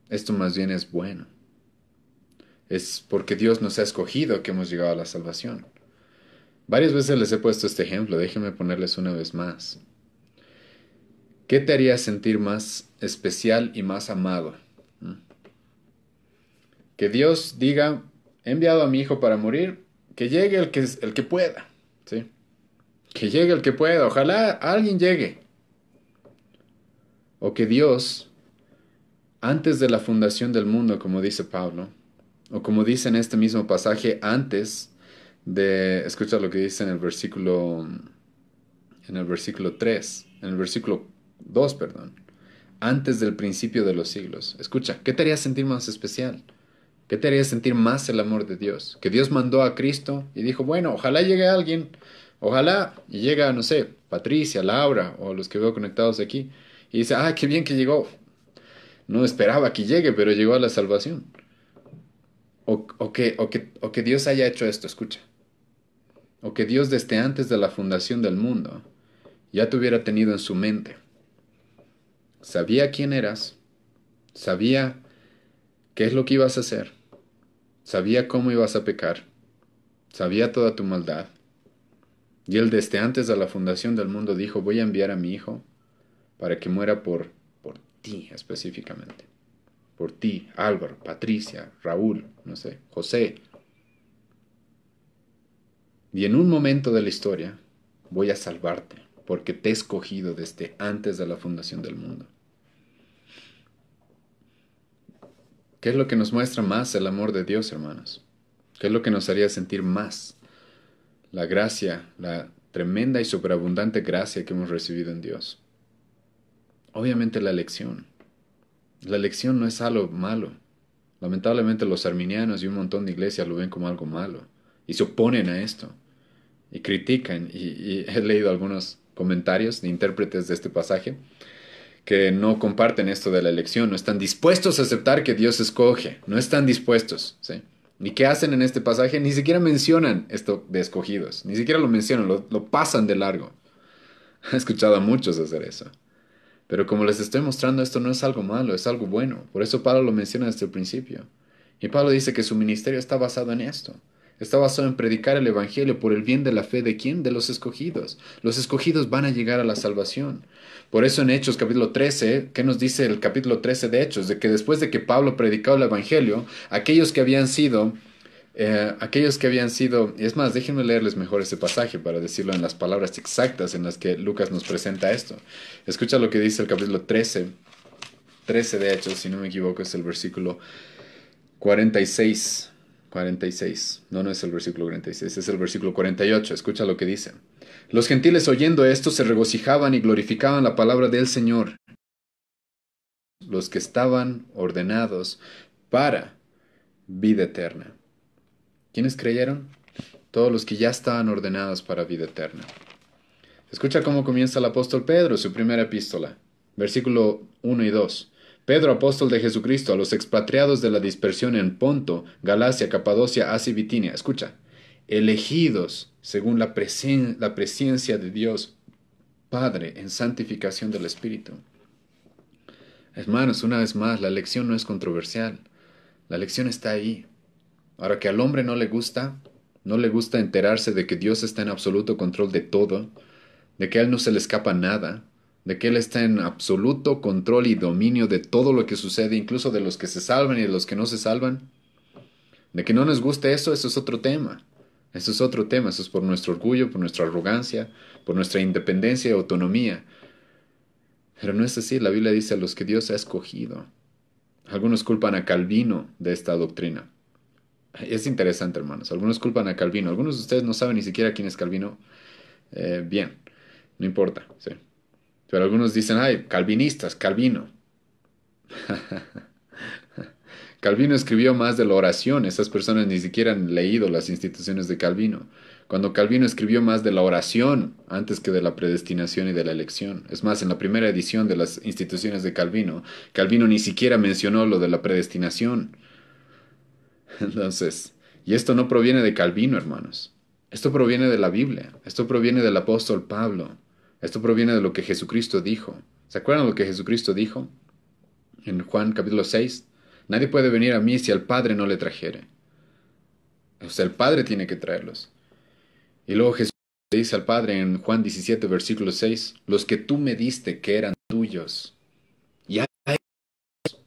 Esto más bien es bueno. Es porque Dios nos ha escogido que hemos llegado a la salvación. Varias veces les he puesto este ejemplo, déjenme ponerles una vez más. ¿Qué te haría sentir más especial y más amado? Que Dios diga, he enviado a mi hijo para morir, que llegue el que, el que pueda. ¿sí? Que llegue el que pueda, ojalá alguien llegue o que Dios, antes de la fundación del mundo, como dice Pablo, o como dice en este mismo pasaje, antes de, escucha lo que dice en el versículo, en el versículo 3, en el versículo 2, perdón, antes del principio de los siglos. Escucha, ¿qué te haría sentir más especial? ¿Qué te haría sentir más el amor de Dios? Que Dios mandó a Cristo y dijo, bueno, ojalá llegue alguien, ojalá llegue, no sé, Patricia, Laura o los que veo conectados aquí y dice, ah, qué bien que llegó. No esperaba que llegue, pero llegó a la salvación. O, o, que, o, que, o que Dios haya hecho esto, escucha. O que Dios desde antes de la fundación del mundo ya te hubiera tenido en su mente. Sabía quién eras, sabía qué es lo que ibas a hacer, sabía cómo ibas a pecar, sabía toda tu maldad. Y él desde antes de la fundación del mundo dijo, voy a enviar a mi hijo para que muera por, por ti específicamente. Por ti, Álvaro, Patricia, Raúl, no sé, José. Y en un momento de la historia voy a salvarte porque te he escogido desde antes de la fundación del mundo. ¿Qué es lo que nos muestra más el amor de Dios, hermanos? ¿Qué es lo que nos haría sentir más la gracia, la tremenda y superabundante gracia que hemos recibido en Dios? obviamente la elección. La elección no es algo malo. Lamentablemente los arminianos y un montón de iglesias lo ven como algo malo y se oponen a esto y critican. Y, he leído algunos comentarios de intérpretes de este pasaje que no comparten esto de la elección, no están dispuestos a aceptar que Dios escoge, no están dispuestos. ¿sí? ¿Y qué hacen en este pasaje? Ni siquiera mencionan esto de escogidos, ni siquiera lo mencionan, lo, lo pasan de largo. (laughs) He escuchado a muchos hacer eso. Pero como les estoy mostrando, esto no es algo malo, es algo bueno. Por eso Pablo lo menciona desde el principio. Y Pablo dice que su ministerio está basado en esto. Está basado en predicar el Evangelio por el bien de la fe de quién? De los escogidos. Los escogidos van a llegar a la salvación. Por eso en Hechos capítulo 13, ¿qué nos dice el capítulo 13 de Hechos? De que después de que Pablo predicó el Evangelio, aquellos que habían sido eh, aquellos que habían sido, y es más, déjenme leerles mejor ese pasaje para decirlo en las palabras exactas en las que Lucas nos presenta esto. Escucha lo que dice el capítulo 13, 13 de Hechos, si no me equivoco, es el versículo 46. 46, no, no es el versículo 46, es el versículo 48, escucha lo que dice. Los gentiles oyendo esto se regocijaban y glorificaban la palabra del Señor. Los que estaban ordenados para vida eterna. ¿Quiénes creyeron? Todos los que ya estaban ordenados para vida eterna. Escucha cómo comienza el apóstol Pedro su primera epístola, versículo 1 y 2. Pedro, apóstol de Jesucristo, a los expatriados de la dispersión en Ponto, Galacia, Capadocia, Asia y Bitinia. Escucha, elegidos según la, la presencia de Dios Padre en santificación del Espíritu. Hermanos, una vez más, la lección no es controversial. La lección está ahí. Ahora que al hombre no le gusta, no le gusta enterarse de que Dios está en absoluto control de todo, de que a él no se le escapa nada, de que Él está en absoluto control y dominio de todo lo que sucede, incluso de los que se salvan y de los que no se salvan. De que no nos guste eso, eso es otro tema. Eso es otro tema, eso es por nuestro orgullo, por nuestra arrogancia, por nuestra independencia y autonomía. Pero no es así, la Biblia dice a los que Dios ha escogido. Algunos culpan a Calvino de esta doctrina es interesante, hermanos. Algunos culpan a Calvino. Algunos de ustedes no saben ni siquiera quién es Calvino. Eh, bien, no importa. ¿sí? Pero algunos dicen, ay, calvinistas, Calvino. (laughs) Calvino escribió más de la oración. Esas personas ni siquiera han leído las instituciones de Calvino. Cuando Calvino escribió más de la oración antes que de la predestinación y de la elección. Es más, en la primera edición de las instituciones de Calvino, Calvino ni siquiera mencionó lo de la predestinación. Entonces, y esto no proviene de Calvino, hermanos. Esto proviene de la Biblia, esto proviene del apóstol Pablo, esto proviene de lo que Jesucristo dijo. ¿Se acuerdan lo que Jesucristo dijo en Juan capítulo 6? Nadie puede venir a mí si al Padre no le trajere. O sea, el Padre tiene que traerlos. Y luego Jesús le dice al Padre en Juan 17, versículo 6, los que tú me diste que eran tuyos, y,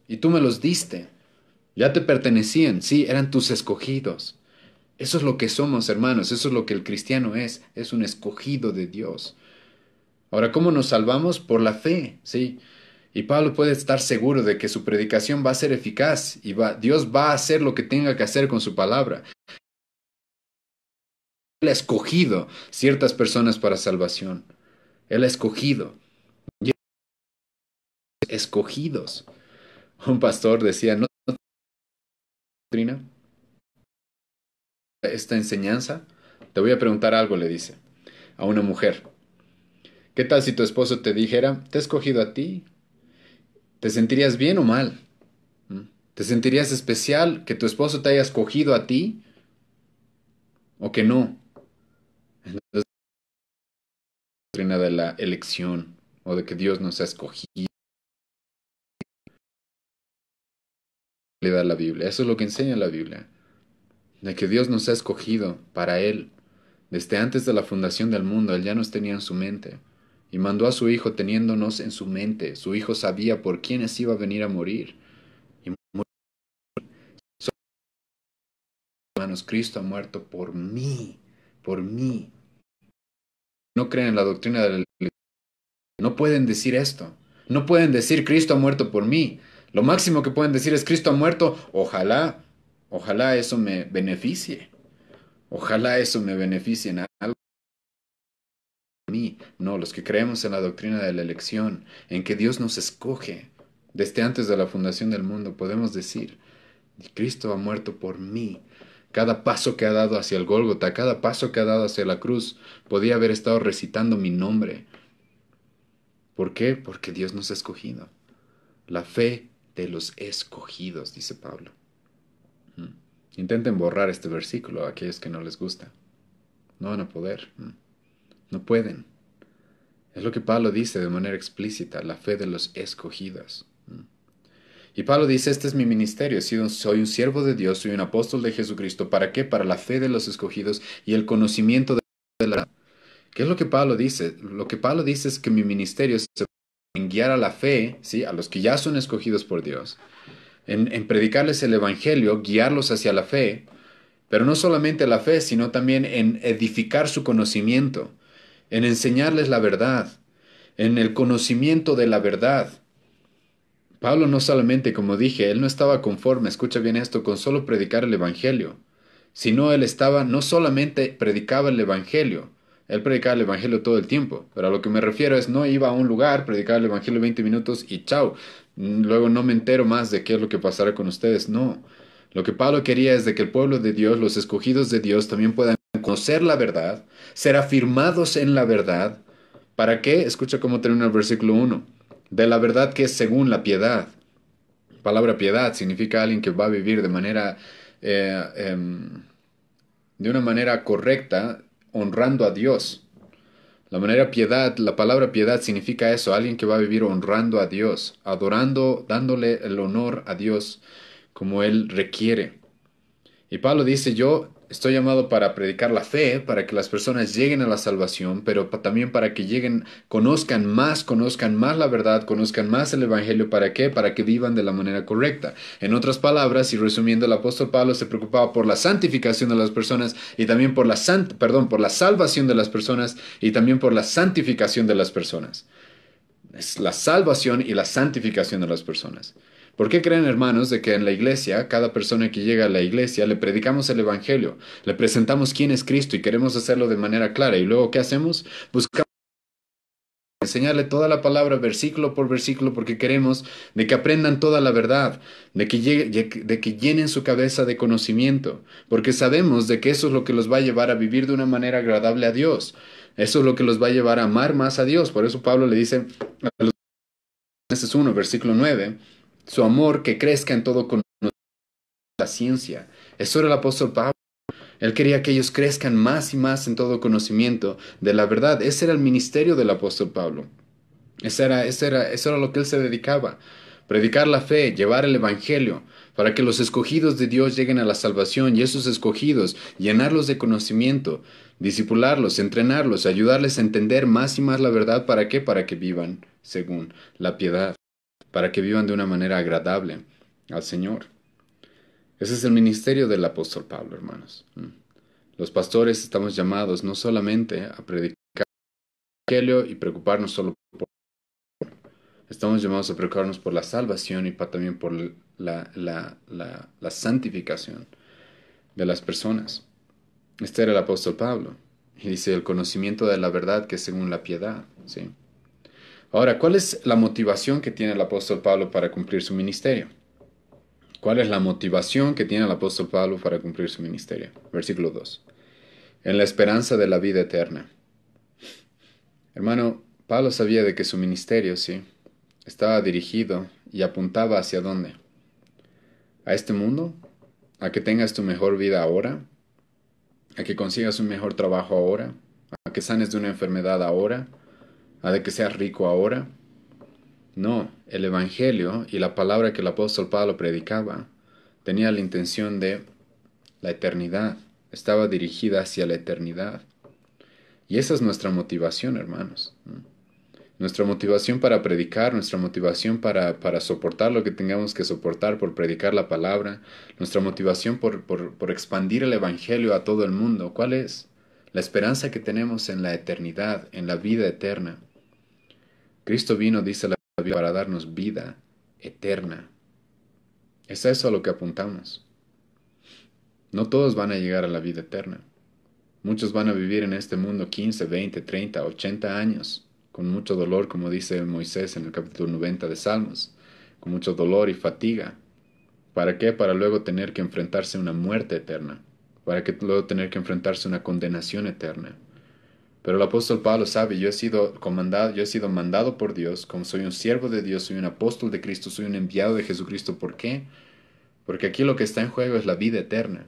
y tú me los diste, ya te pertenecían, sí, eran tus escogidos. Eso es lo que somos, hermanos, eso es lo que el cristiano es, es un escogido de Dios. Ahora, ¿cómo nos salvamos? Por la fe, sí. Y Pablo puede estar seguro de que su predicación va a ser eficaz y va, Dios va a hacer lo que tenga que hacer con su palabra. Él ha escogido ciertas personas para salvación. Él ha escogido. Escogidos. Un pastor decía, no doctrina, esta enseñanza? Te voy a preguntar algo, le dice a una mujer. ¿Qué tal si tu esposo te dijera, te he escogido a ti? ¿Te sentirías bien o mal? ¿Mm? ¿Te sentirías especial que tu esposo te haya escogido a ti? ¿O que no? Entonces, de la elección o de que Dios nos ha escogido da la Biblia. Eso es lo que enseña la Biblia. De que Dios nos ha escogido para Él. Desde antes de la fundación del mundo, Él ya nos tenía en su mente. Y mandó a su Hijo teniéndonos en su mente. Su Hijo sabía por quiénes iba a venir a morir. Y Cristo ha muerto por mí. Por mí. No creen en la doctrina de la No pueden decir esto. No pueden decir Cristo ha muerto por mí. Lo máximo que pueden decir es Cristo ha muerto. Ojalá, ojalá eso me beneficie. Ojalá eso me beneficie en algo. no, los que creemos en la doctrina de la elección, en que Dios nos escoge desde antes de la fundación del mundo, podemos decir, Cristo ha muerto por mí. Cada paso que ha dado hacia el Gólgota, cada paso que ha dado hacia la cruz, podía haber estado recitando mi nombre. ¿Por qué? Porque Dios nos ha escogido. La fe de los escogidos, dice Pablo. Mm. Intenten borrar este versículo a aquellos que no les gusta. No van a poder. Mm. No pueden. Es lo que Pablo dice de manera explícita, la fe de los escogidos. Mm. Y Pablo dice, este es mi ministerio, soy un siervo de Dios, soy un apóstol de Jesucristo. ¿Para qué? Para la fe de los escogidos y el conocimiento de la ¿Qué es lo que Pablo dice? Lo que Pablo dice es que mi ministerio se en guiar a la fe, ¿sí? a los que ya son escogidos por Dios, en, en, predicarles el Evangelio, guiarlos hacia la fe, pero no solamente la fe, sino también en edificar su conocimiento, en enseñarles la verdad, en el conocimiento de la verdad. Pablo no solamente, como dije, él no estaba conforme, escucha bien esto, con solo predicar el Evangelio, sino él estaba, no solamente predicaba el Evangelio, él predicaba el Evangelio todo el tiempo, pero a lo que me refiero es no iba a un lugar, predicaba el Evangelio 20 minutos y chao, mm, luego no me entero más de qué es lo que pasará con ustedes, no. Lo que Pablo quería es de que el pueblo de Dios, los escogidos de Dios, también puedan conocer la verdad, ser afirmados en la verdad. ¿Para qué? Escucha cómo termina el versículo 1. De la verdad que es según la piedad. Palabra piedad significa alguien que va a vivir de manera... Eh, em, de una manera correcta honrando a Dios. La manera piedad, la palabra piedad significa eso, alguien que va a vivir honrando a Dios, adorando, dándole el honor a Dios como Él requiere. Y Pablo dice, yo Estoy llamado para predicar la fe, para que las personas lleguen a la salvación, pero también para que lleguen, conozcan más, conozcan más la verdad, conozcan más el Evangelio. ¿Para qué? Para que vivan de la manera correcta. En otras palabras, y resumiendo, el apóstol Pablo se preocupaba por la santificación de las personas y también por la, perdón, por la salvación de las personas y también por la santificación de las personas. Es la salvación y la santificación de las personas. ¿Por qué creen, hermanos, de que en la iglesia, cada persona que llega a la iglesia, le predicamos el Evangelio, le presentamos quién es Cristo y queremos hacerlo de manera clara? ¿Y luego qué hacemos? Buscamos enseñarle toda la palabra versículo por versículo porque queremos de que aprendan toda la verdad, de que, de que llenen su cabeza de conocimiento, porque sabemos de que eso es lo que los va a llevar a vivir de una manera agradable a Dios. Eso es lo que los va a llevar a amar más a Dios. Por eso Pablo le dice a los 1, versículo 9, su amor que crezca en todo conocimiento, la ciencia. Eso era el apóstol Pablo. Él quería que ellos crezcan más y más en todo conocimiento de la verdad. Ese era el ministerio del apóstol Pablo. era, era, eso era lo que él se dedicaba. Predicar la fe, llevar el Evangelio, para que los escogidos de Dios lleguen a la salvación y esos escogidos, llenarlos de conocimiento, disipularlos, entrenarlos, ayudarles a entender más y más la verdad. ¿Para qué? Para que vivan según la piedad para que vivan de una manera agradable al Señor. Ese es el ministerio del apóstol Pablo, hermanos. Mm. Los pastores estamos llamados no solamente a predicar el Evangelio y preocuparnos solo por... Estamos llamados a preocuparnos por la salvación y también por la, la santificación de las personas. Este era el apóstol Pablo. Y dice, el conocimiento de la verdad que es según la piedad. ¿sí? Ahora, ¿cuál es la motivación que tiene el apóstol Pablo para cumplir su ministerio? ¿Cuál es la motivación que tiene el apóstol Pablo para cumplir su ministerio? Versículo 2. En la esperanza de la vida eterna. Hermano, Pablo sabía de que su ministerio, sí, estaba dirigido y apuntaba hacia dónde. ¿A este mundo? ¿A que tengas tu mejor vida ahora? ¿A que consigas un mejor trabajo ahora? ¿A que sanes de una enfermedad ahora? a de que sea rico ahora. No, el Evangelio y la palabra que el apóstol Pablo predicaba tenía la intención de la eternidad, estaba dirigida hacia la eternidad. Y esa es nuestra motivación, hermanos. Nuestra motivación para predicar, nuestra motivación para, para soportar lo que tengamos que soportar por predicar la palabra, nuestra motivación por, por expandir el Evangelio a todo el mundo, ¿cuál es? La esperanza que tenemos en la eternidad, en la vida eterna. Cristo vino, dice la Biblia, para darnos vida eterna. Es eso a lo que apuntamos. No todos van a llegar a la vida eterna. Muchos van a vivir en este mundo 15, 20, 30, 80 años, con mucho dolor, como dice Moisés en el capítulo 90 de Salmos, con mucho dolor y fatiga. ¿Para qué? Para luego tener que enfrentarse a una muerte eterna, para que luego tener que enfrentarse a una condenación eterna. Pero el apóstol Pablo sabe, yo he sido comandado, yo he sido mandado por Dios, como soy un siervo de Dios, soy un apóstol de Cristo, soy un enviado de Jesucristo. ¿Por qué? Porque aquí lo que está en juego es la vida eterna.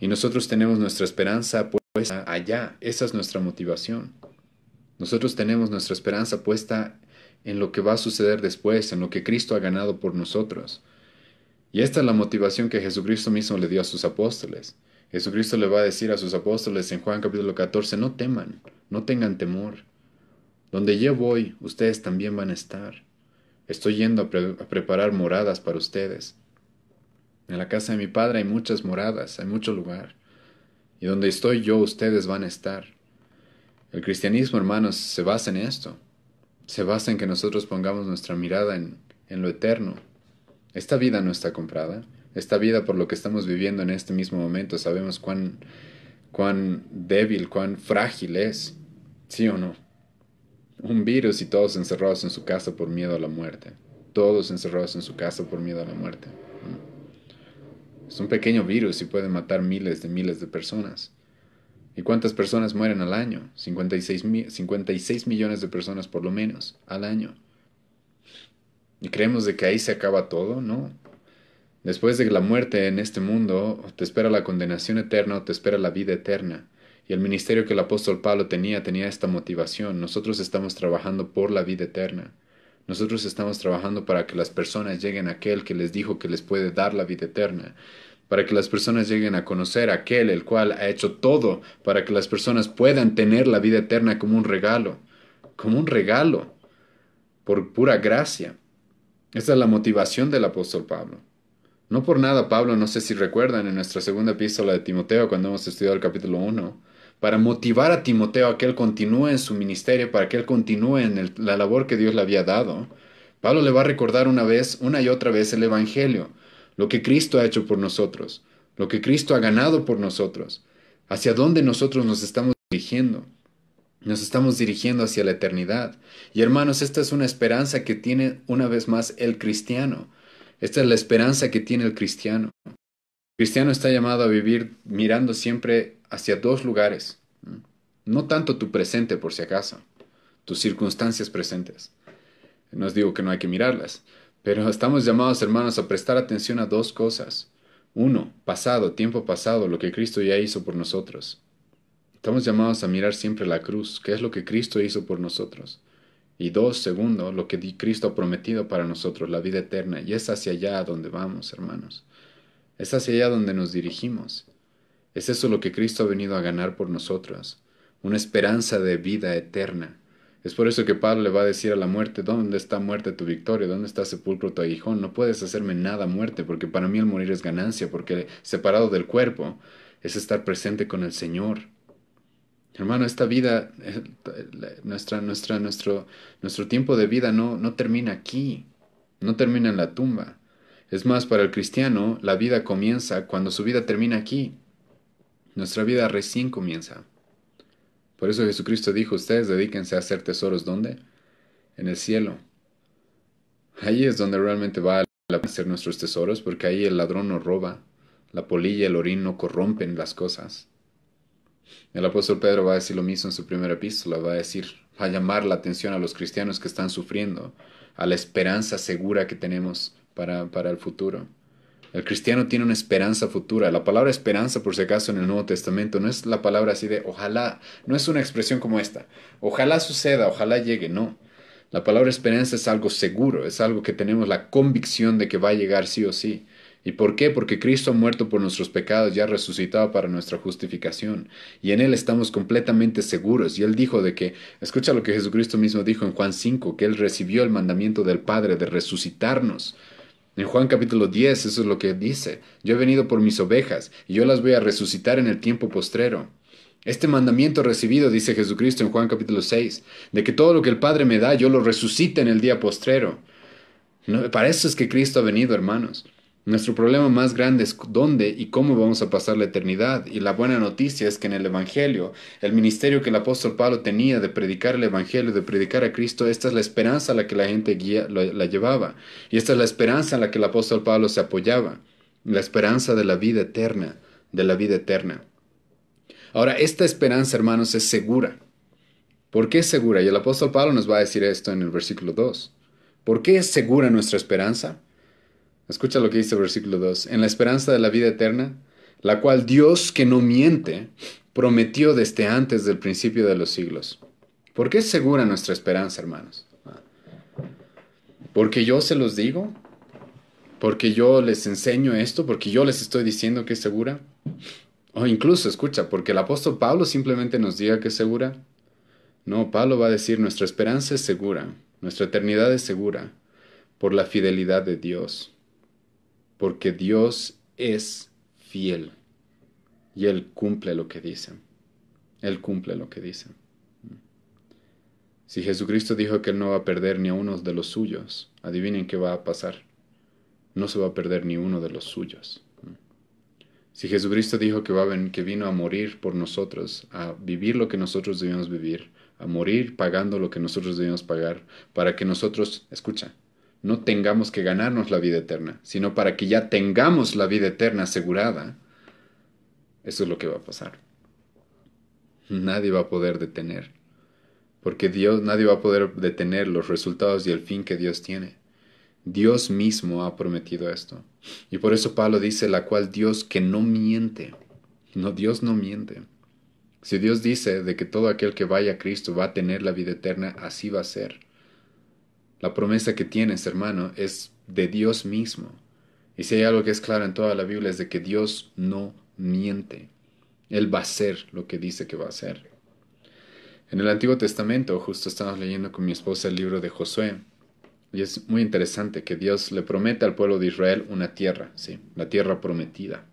Y nosotros tenemos nuestra esperanza puesta allá. Esa es nuestra motivación. Nosotros tenemos nuestra esperanza puesta en lo que va a suceder después, en lo que Cristo ha ganado por nosotros. Y esta es la motivación que Jesucristo mismo le dio a sus apóstoles. Jesucristo le va a decir a sus apóstoles en Juan capítulo 14, no teman, no tengan temor. Donde yo voy, ustedes también van a estar. Estoy yendo a, preparar moradas para ustedes. En la casa de mi padre hay muchas moradas, hay mucho lugar. Y donde estoy yo, ustedes van a estar. El cristianismo, hermanos, se basa en esto. Se basa en que nosotros pongamos nuestra mirada en, en lo eterno. Esta vida no está comprada esta vida por lo que estamos viviendo en este mismo momento. Sabemos cuán, cuán débil, cuán frágil es, ¿sí o no? Un virus y todos encerrados en su casa por miedo a la muerte. Todos encerrados en su casa por miedo a la muerte. Es un pequeño virus y puede matar miles de miles de personas. ¿Y cuántas personas mueren al año? 56, 56 millones de personas por lo menos al año. ¿Y creemos de que ahí se acaba todo? No. Después de la muerte en este mundo, te espera la condenación eterna o te espera la vida eterna. Y el ministerio que el apóstol Pablo tenía tenía esta motivación. Nosotros estamos trabajando por la vida eterna. Nosotros estamos trabajando para que las personas lleguen a aquel que les dijo que les puede dar la vida eterna, para que las personas lleguen a conocer a aquel el cual ha hecho todo para que las personas puedan tener la vida eterna como un regalo, como un regalo, por pura gracia. Esa es la motivación del apóstol Pablo. No por nada, Pablo, no sé si recuerdan en nuestra segunda epístola de Timoteo, cuando hemos estudiado el capítulo 1, para motivar a Timoteo a que él continúe en su ministerio, para que él continúe en la labor que Dios le había dado, Pablo le va a recordar una vez, una y otra vez, el Evangelio, lo que Cristo ha hecho por nosotros, lo que Cristo ha ganado por nosotros, hacia dónde nosotros nos estamos dirigiendo. Nos estamos dirigiendo hacia la eternidad. Y hermanos, esta es una esperanza que tiene una vez más el cristiano esta es la esperanza que tiene el cristiano. El cristiano está llamado a vivir mirando siempre hacia dos lugares. No tanto tu presente, por si acaso, tus circunstancias presentes. No os digo que no hay que mirarlas, pero estamos llamados, hermanos, a prestar atención a dos cosas. Uno, pasado, tiempo pasado, lo que Cristo ya hizo por nosotros. Estamos llamados a mirar siempre la cruz, qué es lo que Cristo hizo por nosotros. Y dos, segundo, lo que Cristo ha prometido para nosotros, la vida eterna. Y es hacia allá donde vamos, hermanos. Es hacia allá donde nos dirigimos. Es eso lo que Cristo ha venido a ganar por nosotros. Una esperanza de vida eterna. Es por eso que Pablo le va a decir a la muerte, ¿dónde está muerte tu victoria? ¿Dónde está sepulcro tu aguijón? No puedes hacerme nada muerte, porque para mí el morir es ganancia, porque separado del cuerpo es estar presente con el Señor. Hermano, esta vida, eh, nuestra, nuestro, nuestro tiempo de vida no, no termina aquí, no termina en la tumba. Es más, para el cristiano, la vida comienza cuando su vida termina aquí. Nuestra vida recién comienza. Por eso Jesucristo dijo, ustedes dedíquense a hacer tesoros ¿dónde? En el cielo. Ahí es donde realmente va a ser nuestros tesoros, porque ahí el ladrón no roba, la polilla y el orín no corrompen las cosas. El apóstol Pedro va a decir lo mismo en su primera epístola, va a decir, a llamar la atención a los cristianos que están sufriendo, a la esperanza segura que tenemos para, para el futuro. El cristiano tiene una esperanza futura. La palabra esperanza, por si acaso, en el Nuevo Testamento no es la palabra así de ojalá, no es una expresión como esta. Ojalá suceda, ojalá llegue, no. La palabra esperanza es algo seguro, es algo que tenemos la convicción de que va a llegar sí o sí. ¿Y por qué? Porque Cristo ha muerto por nuestros pecados, y ha resucitado para nuestra justificación. Y en Él estamos completamente seguros. Y Él dijo de que, escucha lo que Jesucristo mismo dijo en Juan 5, que Él recibió el mandamiento del Padre de resucitarnos. En Juan capítulo 10 eso es lo que dice. Yo he venido por mis ovejas y yo las voy a resucitar en el tiempo postrero. Este mandamiento recibido, dice Jesucristo en Juan capítulo 6, de que todo lo que el Padre me da, yo lo resucite en el día postrero. No, para eso es que Cristo ha venido, hermanos. Nuestro problema más grande es dónde y cómo vamos a pasar la eternidad. Y la buena noticia es que en el Evangelio, el ministerio que el apóstol Pablo tenía de predicar el Evangelio, de predicar a Cristo, esta es la esperanza a la que la gente la, llevaba. Y esta es la esperanza en la que el apóstol Pablo se apoyaba. La esperanza de la vida eterna, de la vida eterna. Ahora, esta esperanza, hermanos, es segura. ¿Por qué es segura? Y el apóstol Pablo nos va a decir esto en el versículo 2. ¿Por qué es segura nuestra esperanza? Escucha lo que dice el versículo 2. En la esperanza de la vida eterna, la cual Dios que no miente prometió desde antes del principio de los siglos. ¿Por qué es segura nuestra esperanza, hermanos? Porque yo se los digo, porque yo les enseño esto, porque yo les estoy diciendo que es segura. O incluso, escucha, porque el apóstol Pablo simplemente nos diga que es segura. No, Pablo va a decir, nuestra esperanza es segura, nuestra eternidad es segura, por la fidelidad de Dios porque Dios es fiel y Él cumple lo que dice. Él cumple lo que dice. Si Jesucristo dijo que Él no va a perder ni a uno de los suyos, adivinen qué va a pasar. No se va a perder ni uno de los suyos. Si Jesucristo dijo que, que vino a morir por nosotros, a vivir lo que nosotros debíamos vivir, a morir pagando lo que nosotros debíamos pagar, para que nosotros, escucha, no tengamos que ganarnos la vida eterna, sino para que ya tengamos la vida eterna asegurada, eso es lo que va a pasar. Nadie va a poder detener, porque Dios, nadie va a poder detener los resultados y el fin que Dios tiene. Dios mismo ha prometido esto. Y por eso Pablo dice, la cual Dios que no miente. No, Dios no miente. Si Dios dice de que todo aquel que vaya a Cristo va a tener la vida eterna, así va a ser. La promesa que tienes, hermano, es de Dios mismo. Y si hay algo que es claro en toda la Biblia es de que Dios no miente. Él va a hacer lo que dice que va a hacer. En el Antiguo Testamento, justo estamos leyendo con mi esposa el libro de Josué, y es muy interesante que Dios le promete al pueblo de Israel una tierra, sí, la tierra prometida.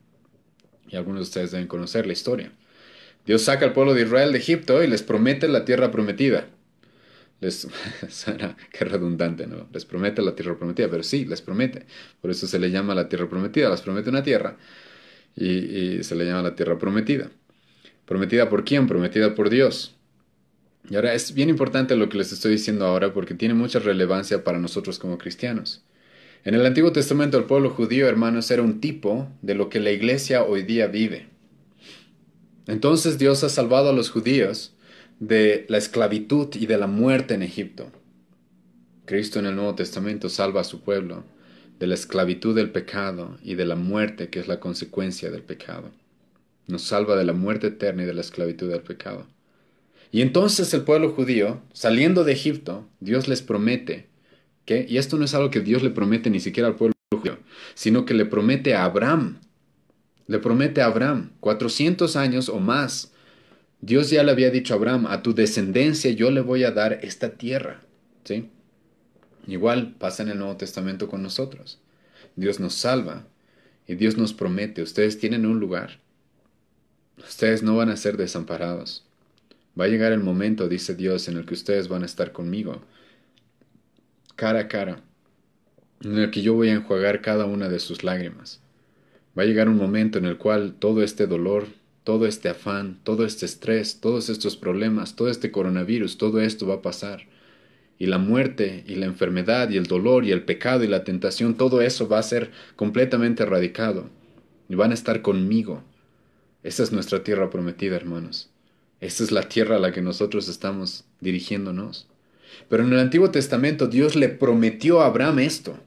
Y algunos de ustedes deben conocer la historia. Dios saca al pueblo de Israel de Egipto y les promete la tierra prometida les (laughs) suena que redundante, ¿no? Les promete la tierra prometida, pero sí, les promete. Por eso se le llama la tierra prometida, les promete una tierra y se le llama la tierra prometida. ¿Prometida por quién? Prometida por Dios. Y ahora es bien importante lo que les estoy diciendo ahora porque tiene mucha relevancia para nosotros como cristianos. En el Antiguo Testamento el pueblo judío, hermanos, era un tipo de lo que la iglesia hoy día vive. Entonces Dios ha salvado a los judíos de la esclavitud y de la muerte en Egipto. Cristo en el Nuevo Testamento salva a su pueblo de la esclavitud del pecado y de la muerte que es la consecuencia del pecado. Nos salva de la muerte eterna y de la esclavitud del pecado. Y entonces el pueblo judío, saliendo de Egipto, Dios les promete que, y esto no es algo que Dios le promete ni siquiera al pueblo judío, sino que le promete a Abraham, le promete a Abraham 400 años o más Dios ya le había dicho a Abraham, a tu descendencia yo le voy a dar esta tierra. ¿Sí? Igual pasa en el Nuevo Testamento con nosotros. Dios nos salva y Dios nos promete, ustedes tienen un lugar. Ustedes no van a ser desamparados. Va a llegar el momento, dice Dios, en el que ustedes van a estar conmigo, cara a cara, en el que yo voy a enjuagar cada una de sus lágrimas. Va a llegar un momento en el cual todo este dolor, todo este afán, todo este estrés, todos estos problemas, todo este coronavirus, todo esto va a pasar. Y la muerte, y la enfermedad, y el dolor, y el pecado, y la tentación, todo eso va a ser completamente erradicado. Y van a estar conmigo. Esa es nuestra tierra prometida, hermanos. Esa es la tierra a la que nosotros estamos dirigiéndonos. Pero en el Antiguo Testamento Dios le prometió a Abraham esto.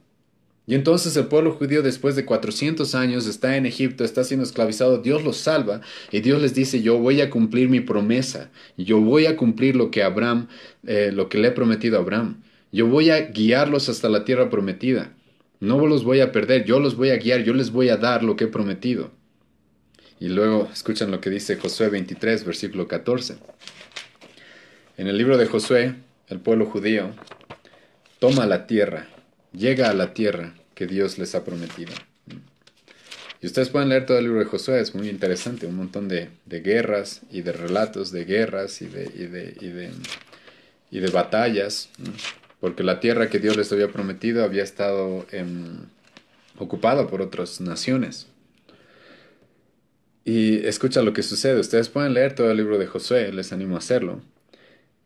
Y entonces el pueblo judío después de 400 años está en Egipto, está siendo esclavizado, Dios los salva y Dios les dice, yo voy a cumplir mi promesa, yo voy a cumplir lo que Abraham, eh, lo que le he prometido a Abraham, yo voy a guiarlos hasta la tierra prometida, no los voy a perder, yo los voy a guiar, yo les voy a dar lo que he prometido. Y luego escuchan lo que dice Josué 23, versículo 14. En el libro de Josué, el pueblo judío toma la tierra llega a la tierra que Dios les ha prometido. Y ustedes pueden leer todo el libro de Josué, es muy interesante, un montón de, guerras y de relatos de guerras y de, y de, batallas, porque la tierra que Dios les había prometido había estado em, ocupada por otras naciones. Y escucha lo que sucede, ustedes pueden leer todo el libro de Josué, les animo a hacerlo.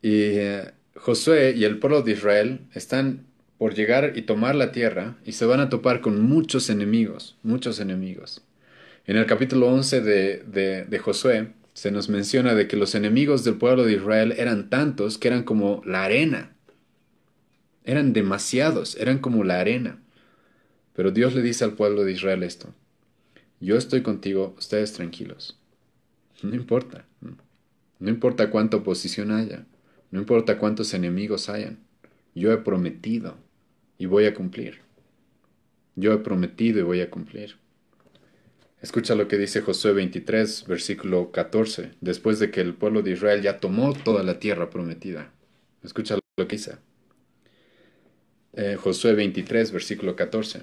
Y eh, Josué y el pueblo de Israel están por llegar y tomar la tierra y se van a topar con muchos enemigos, muchos enemigos. En el capítulo 11 de, de Josué se nos menciona de que los enemigos del pueblo de Israel eran tantos que eran como la arena. Eran demasiados, eran como la arena. Pero Dios le dice al pueblo de Israel esto. Yo estoy contigo, ustedes tranquilos. No importa. No importa cuánta oposición haya. No importa cuántos enemigos hayan. Yo he prometido y voy a cumplir. Yo he prometido y voy a cumplir. Escucha lo que dice Josué 23, versículo 14, después de que el pueblo de Israel ya tomó toda la tierra prometida. Escucha lo que dice. Eh, Josué 23, versículo 14.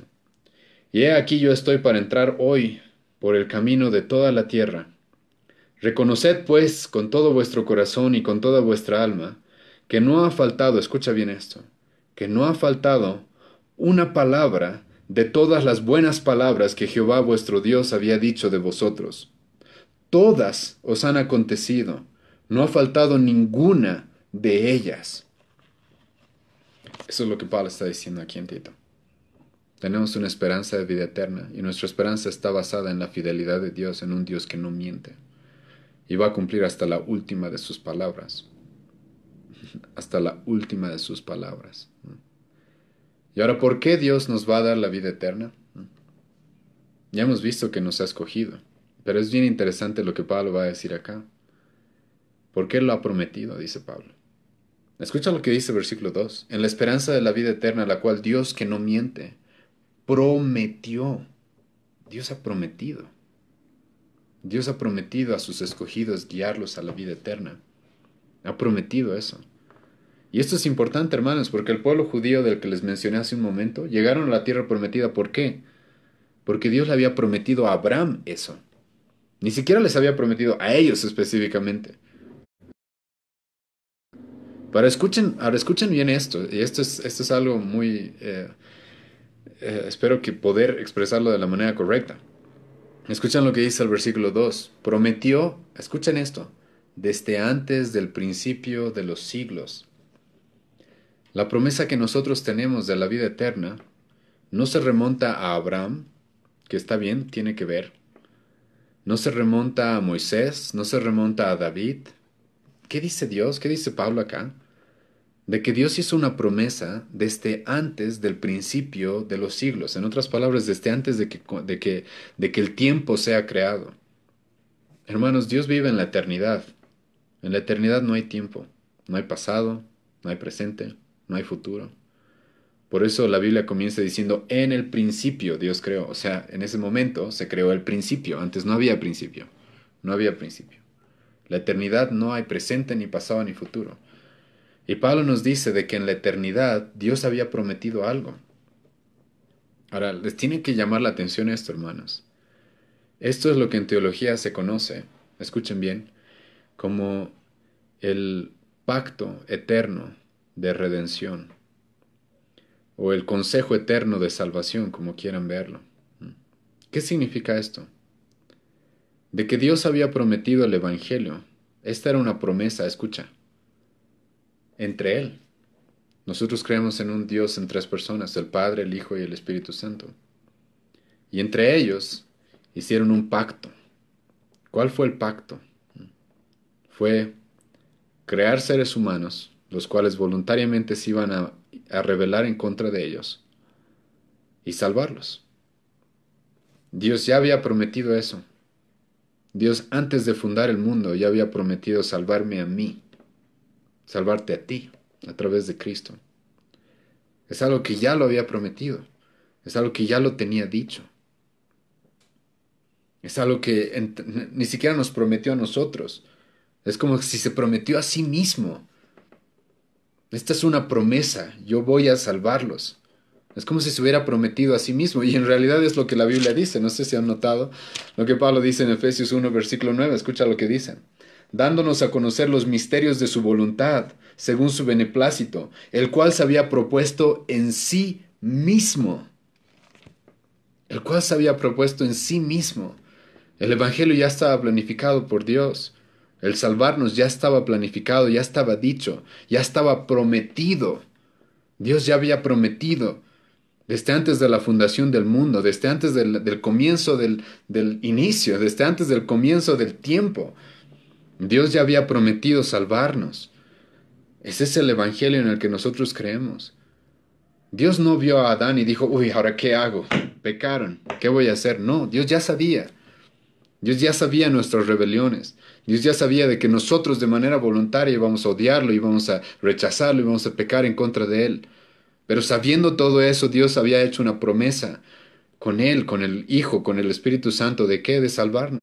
Y he aquí yo estoy para entrar hoy por el camino de toda la tierra. Reconoced pues con todo vuestro corazón y con toda vuestra alma que no ha faltado, escucha bien esto, que no ha faltado una palabra de todas las buenas palabras que Jehová vuestro Dios había dicho de vosotros. Todas os han acontecido, no ha faltado ninguna de ellas. Eso es lo que Pablo está diciendo aquí en Tito. Tenemos una esperanza de vida eterna y nuestra esperanza está basada en la fidelidad de Dios, en un Dios que no miente y va a cumplir hasta la última de sus palabras hasta la última de sus palabras. Y ahora, ¿por qué Dios nos va a dar la vida eterna? Ya hemos visto que nos ha escogido, pero es bien interesante lo que Pablo va a decir acá. ¿por qué lo ha prometido, dice Pablo. Escucha lo que dice el versículo 2. En la esperanza de la vida eterna, la cual Dios que no miente, prometió. Dios ha prometido. Dios ha prometido a sus escogidos guiarlos a la vida eterna. Ha prometido eso. Y esto es importante, hermanos, porque el pueblo judío del que les mencioné hace un momento llegaron a la tierra prometida. ¿Por qué? Porque Dios le había prometido a Abraham eso. Ni siquiera les había prometido a ellos específicamente. para escuchen, ahora escuchen bien esto, y esto es, esto es algo muy... Eh, eh, espero que poder expresarlo de la manera correcta. Escuchen lo que dice el versículo 2. Prometió, escuchen esto, desde antes del principio de los siglos la promesa que nosotros tenemos de la vida eterna no se remonta a Abraham, que está bien, tiene que ver. No se remonta a Moisés, no se remonta a David. ¿Qué dice Dios? ¿Qué dice Pablo acá? De que Dios hizo una promesa desde antes del principio de los siglos. En otras palabras, desde antes de que, de que, el tiempo sea creado. Hermanos, Dios vive en la eternidad. En la eternidad no hay tiempo, no hay pasado, no hay presente, no hay futuro. Por eso la Biblia comienza diciendo, en el principio Dios creó. O sea, en ese momento se creó el principio. Antes no había principio. No había principio. La eternidad no hay presente, ni pasado, ni futuro. Y Pablo nos dice de que en la eternidad Dios había prometido algo. Ahora, les tiene que llamar la atención esto, hermanos. Esto es lo que en teología se conoce, escuchen bien, como el pacto eterno de redención o el consejo eterno de salvación, como quieran verlo. ¿Qué significa esto? De que Dios había prometido el Evangelio. Esta era una promesa, escucha, entre Él. Nosotros creemos en un Dios en tres personas, el Padre, el Hijo y el Espíritu Santo. Y entre ellos hicieron un pacto. ¿Cuál fue el pacto? Fue crear seres humanos los cuales voluntariamente se iban a, rebelar en contra de ellos y salvarlos. Dios ya había prometido eso. Dios antes de fundar el mundo ya había prometido salvarme a mí, salvarte a ti a través de Cristo. Es algo que ya lo había prometido, es algo que ya lo tenía dicho. Es algo que ni siquiera nos prometió a nosotros. Es como si se prometió a sí mismo. Esta es una promesa, yo voy a salvarlos. Es como si se hubiera prometido a sí mismo, y en realidad es lo que la Biblia dice. No sé si han notado lo que Pablo dice en Efesios 1, versículo 9. Escucha lo que dice. Dándonos a conocer los misterios de su voluntad, según su beneplácito, el cual se había propuesto en sí mismo. El cual se había propuesto en sí mismo. El Evangelio ya estaba planificado por Dios. El salvarnos ya estaba planificado, ya estaba dicho, ya estaba prometido. Dios ya había prometido desde antes de la fundación del mundo, desde antes del, comienzo del, del inicio, desde antes del comienzo del tiempo. Dios ya había prometido salvarnos. Ese es el Evangelio en el que nosotros creemos. Dios no vio a Adán y dijo, uy, ahora qué hago? Pecaron, ¿qué voy a hacer? No, Dios ya sabía. Dios ya sabía nuestras rebeliones. Dios ya sabía de que nosotros de manera voluntaria íbamos a odiarlo, íbamos a rechazarlo, íbamos a pecar en contra de Él. Pero sabiendo todo eso, Dios había hecho una promesa con Él, con el Hijo, con el Espíritu Santo, ¿de qué? De salvarnos.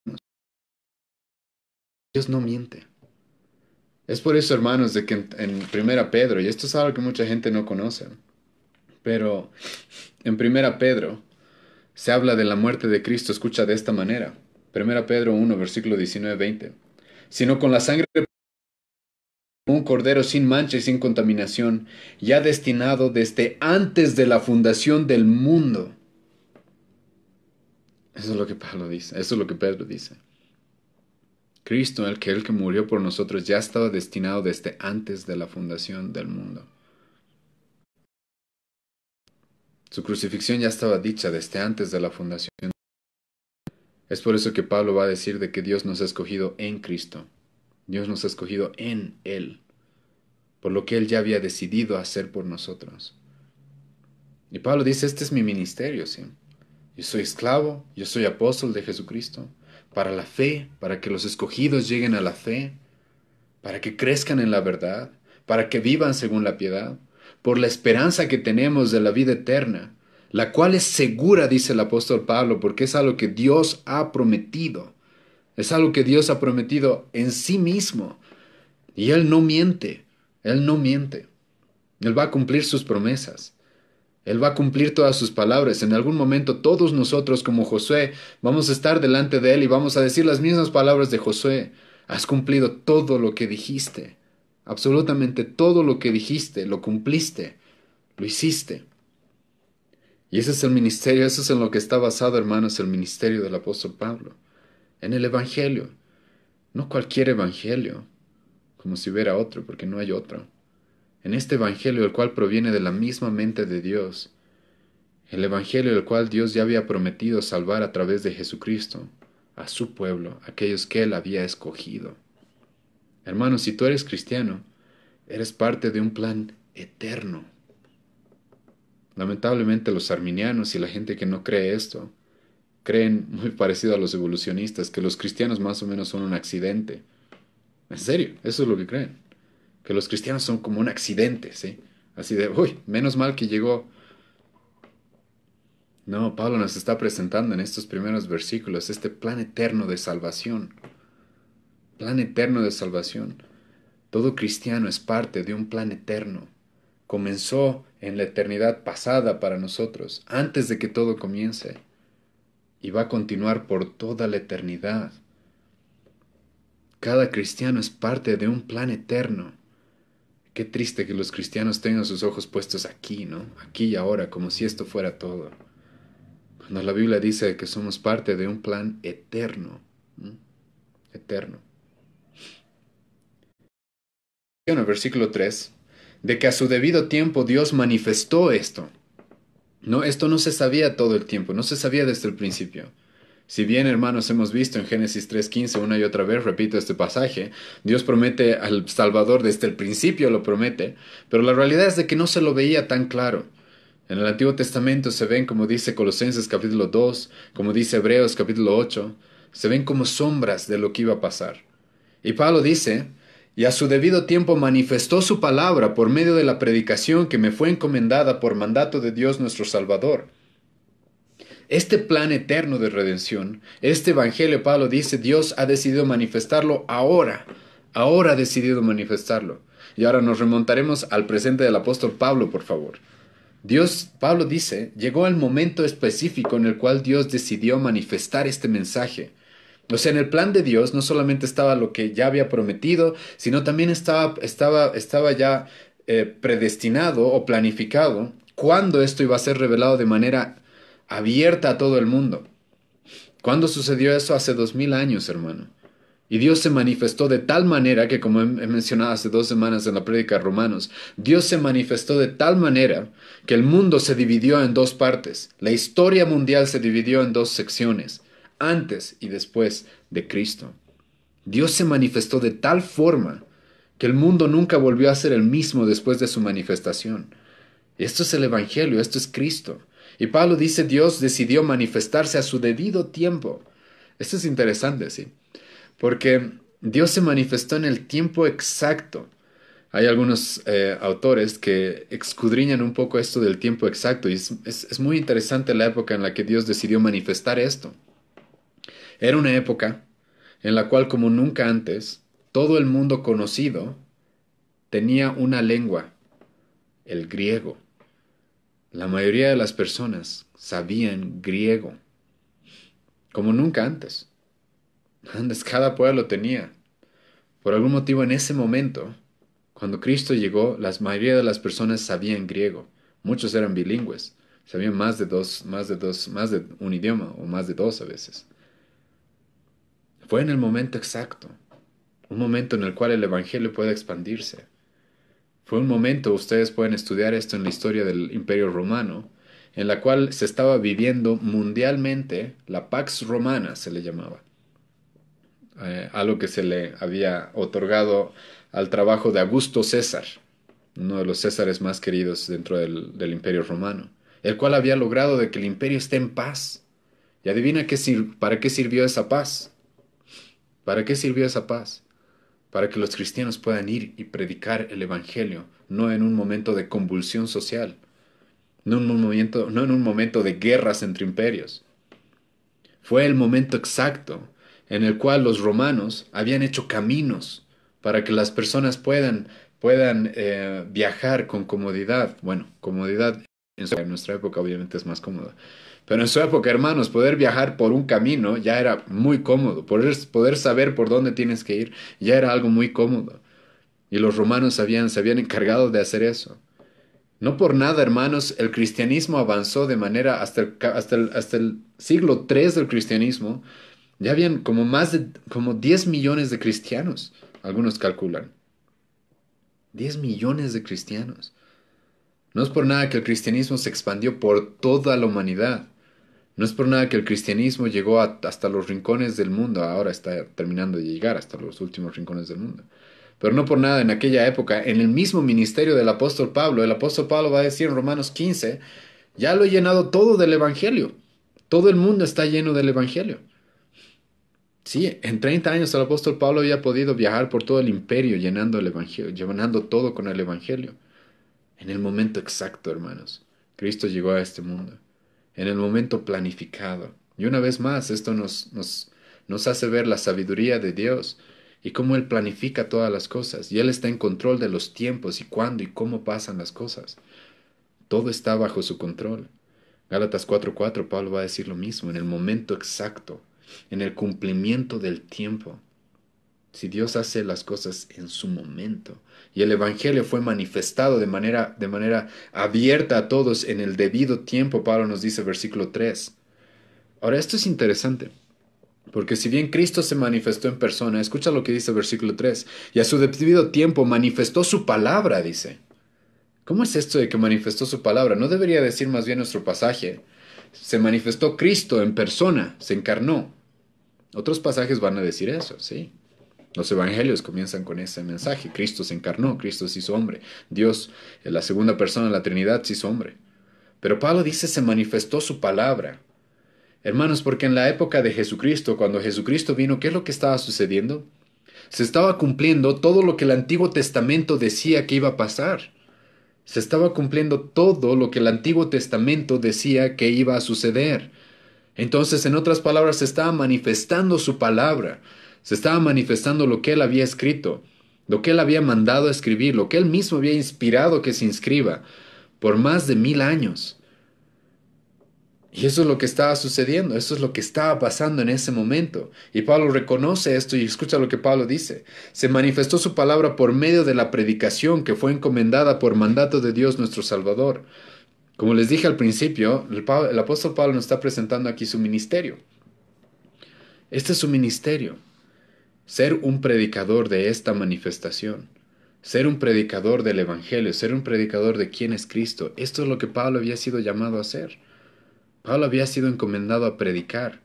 Dios no miente. Es por eso, hermanos, de que en, Primera Pedro, y esto es algo que mucha gente no conoce, pero en Primera Pedro se habla de la muerte de Cristo, escucha de esta manera. Primera Pedro 1, versículo 19-20 sino con la sangre de un cordero sin mancha y sin contaminación, ya destinado desde antes de la fundación del mundo. Eso es lo que Pablo dice, eso es lo que Pedro dice. Cristo, el que, el que murió por nosotros, ya estaba destinado desde antes de la fundación del mundo. Su crucifixión ya estaba dicha desde antes de la fundación es por eso que Pablo va a decir de que Dios nos ha escogido en Cristo. Dios nos ha escogido en Él, por lo que Él ya había decidido hacer por nosotros. Y Pablo dice, este es mi ministerio, ¿sí? Yo soy esclavo, yo soy apóstol de Jesucristo, para la fe, para que los escogidos lleguen a la fe, para que crezcan en la verdad, para que vivan según la piedad, por la esperanza que tenemos de la vida eterna, la cual es segura, dice el apóstol Pablo, porque es algo que Dios ha prometido. Es algo que Dios ha prometido en sí mismo. Y Él no miente, Él no miente. Él va a cumplir sus promesas. Él va a cumplir todas sus palabras. En algún momento todos nosotros como Josué vamos a estar delante de Él y vamos a decir las mismas palabras de Josué. Has cumplido todo lo que dijiste. Absolutamente todo lo que dijiste, lo cumpliste, lo hiciste. Y ese es el ministerio, eso es en lo que está basado, hermanos, el ministerio del apóstol Pablo, en el Evangelio. No cualquier Evangelio, como si hubiera otro, porque no hay otro. En este Evangelio, el cual proviene de la misma mente de Dios, el Evangelio el cual Dios ya había prometido salvar a través de Jesucristo, a su pueblo, aquellos que él había escogido. Hermanos, si tú eres cristiano, eres parte de un plan eterno Lamentablemente los arminianos y la gente que no cree esto creen muy parecido a los evolucionistas, que los cristianos más o menos son un accidente. En serio, eso es lo que creen. Que los cristianos son como un accidente, ¿sí? Así de, uy, menos mal que llegó. No, Pablo nos está presentando en estos primeros versículos este plan eterno de salvación. Plan eterno de salvación. Todo cristiano es parte de un plan eterno. Comenzó en la eternidad pasada para nosotros, antes de que todo comience, y va a continuar por toda la eternidad. Cada cristiano es parte de un plan eterno. Qué triste que los cristianos tengan sus ojos puestos aquí, ¿no? Aquí y ahora, como si esto fuera todo. Cuando la Biblia dice que somos parte de un plan eterno, eterno. Bueno, versículo 3 de que a su debido tiempo Dios manifestó esto. No, esto no se sabía todo el tiempo, no se sabía desde el principio. Si bien, hermanos, hemos visto en Génesis 3.15 una y otra vez, repito este pasaje, Dios promete al Salvador desde el principio lo promete, pero la realidad es de que no se lo veía tan claro. En el Antiguo Testamento se ven, como dice Colosenses capítulo 2, como dice Hebreos capítulo 8, se ven como sombras de lo que iba a pasar. Y Pablo dice, y a su debido tiempo manifestó su palabra por medio de la predicación que me fue encomendada por mandato de Dios nuestro Salvador. Este plan eterno de redención, este Evangelio, Pablo dice, Dios ha decidido manifestarlo ahora, ahora ha decidido manifestarlo. Y ahora nos remontaremos al presente del apóstol Pablo, por favor. Dios, Pablo dice, llegó el momento específico en el cual Dios decidió manifestar este mensaje. O sea, en el plan de Dios no solamente estaba lo que ya había prometido, sino también estaba, ya eh, predestinado o planificado cuándo esto iba a ser revelado de manera abierta a todo el mundo. ¿Cuándo sucedió eso? Hace dos mil años, hermano. Y Dios se manifestó de tal manera que, como he mencionado hace dos semanas en la prédica de Romanos, Dios se manifestó de tal manera que el mundo se dividió en dos partes. La historia mundial se dividió en dos secciones antes y después de Cristo. Dios se manifestó de tal forma que el mundo nunca volvió a ser el mismo después de su manifestación. Esto es el Evangelio, esto es Cristo. Y Pablo dice Dios decidió manifestarse a su debido tiempo. Esto es interesante, sí. Porque Dios se manifestó en el tiempo exacto. Hay algunos eh, autores que escudriñan un poco esto del tiempo exacto y es muy interesante la época en la que Dios decidió manifestar esto. Era una época en la cual, como nunca antes, todo el mundo conocido tenía una lengua, el griego. La mayoría de las personas sabían griego, como nunca antes. Antes cada pueblo tenía. Por algún motivo en ese momento, cuando Cristo llegó, la mayoría de las personas sabían griego. Muchos eran bilingües, sabían más de dos, más de dos, más de un idioma o más de dos a veces. Fue en el momento exacto, un momento en el cual el Evangelio puede expandirse. Fue un momento, ustedes pueden estudiar esto en la historia del Imperio Romano, en la cual se estaba viviendo mundialmente la Pax Romana, se le llamaba, eh, algo que se le había otorgado al trabajo de Augusto César, uno de los Césares más queridos dentro del, Imperio Romano, el cual había logrado de que el imperio esté en paz. Y adivina para qué sirvió esa paz. ¿Para qué sirvió esa paz? Para que los cristianos puedan ir y predicar el Evangelio, no en un momento de convulsión social, no en un momento, no en un momento de guerras entre imperios. Fue el momento exacto en el cual los romanos habían hecho caminos para que las personas puedan, puedan eh, viajar con comodidad. Bueno, comodidad en nuestra época obviamente es más cómoda, pero en su época, hermanos, poder viajar por un camino ya era muy cómodo. Poder, saber por dónde tienes que ir ya era algo muy cómodo. Y los romanos habían, se habían encargado de hacer eso. No por nada, hermanos, el cristianismo avanzó de manera hasta el, siglo III del cristianismo. Ya habían como más de como 10 millones de cristianos, algunos calculan. 10 millones de cristianos. No es por nada que el cristianismo se expandió por toda la humanidad. No es por nada que el cristianismo llegó hasta los rincones del mundo, ahora está terminando de llegar hasta los últimos rincones del mundo. Pero no por nada, en aquella época, en el mismo ministerio del apóstol Pablo, el apóstol Pablo va a decir en Romanos 15, ya lo he llenado todo del Evangelio. Todo el mundo está lleno del Evangelio. Sí, en 30 años el apóstol Pablo había podido viajar por todo el imperio llenando el Evangelio, llenando todo con el Evangelio. En el momento exacto, hermanos, Cristo llegó a este mundo en el momento planificado. Y una vez más, esto nos, nos, hace ver la sabiduría de Dios y cómo Él planifica todas las cosas. Y Él está en control de los tiempos y cuándo y cómo pasan las cosas. Todo está bajo su control. Gálatas 4:4, Pablo va a decir lo mismo, en el momento exacto, en el cumplimiento del tiempo. Si Dios hace las cosas en su momento, y el Evangelio fue manifestado de manera, de manera abierta a todos en el debido tiempo, Pablo nos dice versículo 3. Ahora, esto es interesante. Porque si bien Cristo se manifestó en persona, escucha lo que dice versículo 3, y a su debido tiempo manifestó su palabra, dice. ¿Cómo es esto de que manifestó su palabra? ¿No debería decir más bien nuestro pasaje? Se manifestó Cristo en persona, se encarnó. Otros pasajes van a decir eso, sí. Los evangelios comienzan con ese mensaje. Cristo se encarnó, Cristo se hizo hombre. Dios, eh, la segunda persona de la Trinidad, se hizo hombre. Pero Pablo dice, se manifestó su palabra. Hermanos, porque en la época de Jesucristo, cuando Jesucristo vino, ¿qué es lo que estaba sucediendo? Se estaba cumpliendo todo lo que el Antiguo Testamento decía que iba a pasar. Se estaba cumpliendo todo lo que el Antiguo Testamento decía que iba a suceder. Entonces, en otras palabras, se estaba manifestando su palabra. Se estaba manifestando lo que él había escrito, lo que él había mandado a escribir, lo que él mismo había inspirado que se inscriba por más de mil años. Y eso es lo que estaba sucediendo, eso es lo que estaba pasando en ese momento. Y Pablo reconoce esto y escucha lo que Pablo dice. Se manifestó su palabra por medio de la predicación que fue encomendada por mandato de Dios nuestro Salvador. Como les dije al principio, el, apóstol Pablo nos está presentando aquí su ministerio. Este es su ministerio ser un predicador de esta manifestación, ser un predicador del Evangelio, ser un predicador de quién es Cristo. Esto es lo que Pablo había sido llamado a hacer. Pablo había sido encomendado a predicar.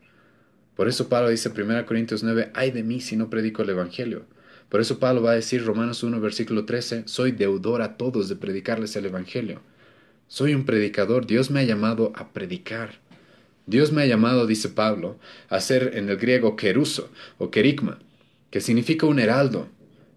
Por eso Pablo dice en 1 Corintios 9, ay de mí si no predico el Evangelio. Por eso Pablo va a decir Romanos 1, versículo 13, soy deudor a todos de predicarles el Evangelio. Soy un predicador, Dios me ha llamado a predicar. Dios me ha llamado, dice Pablo, a ser en el griego queruso o querigma, que significa un heraldo.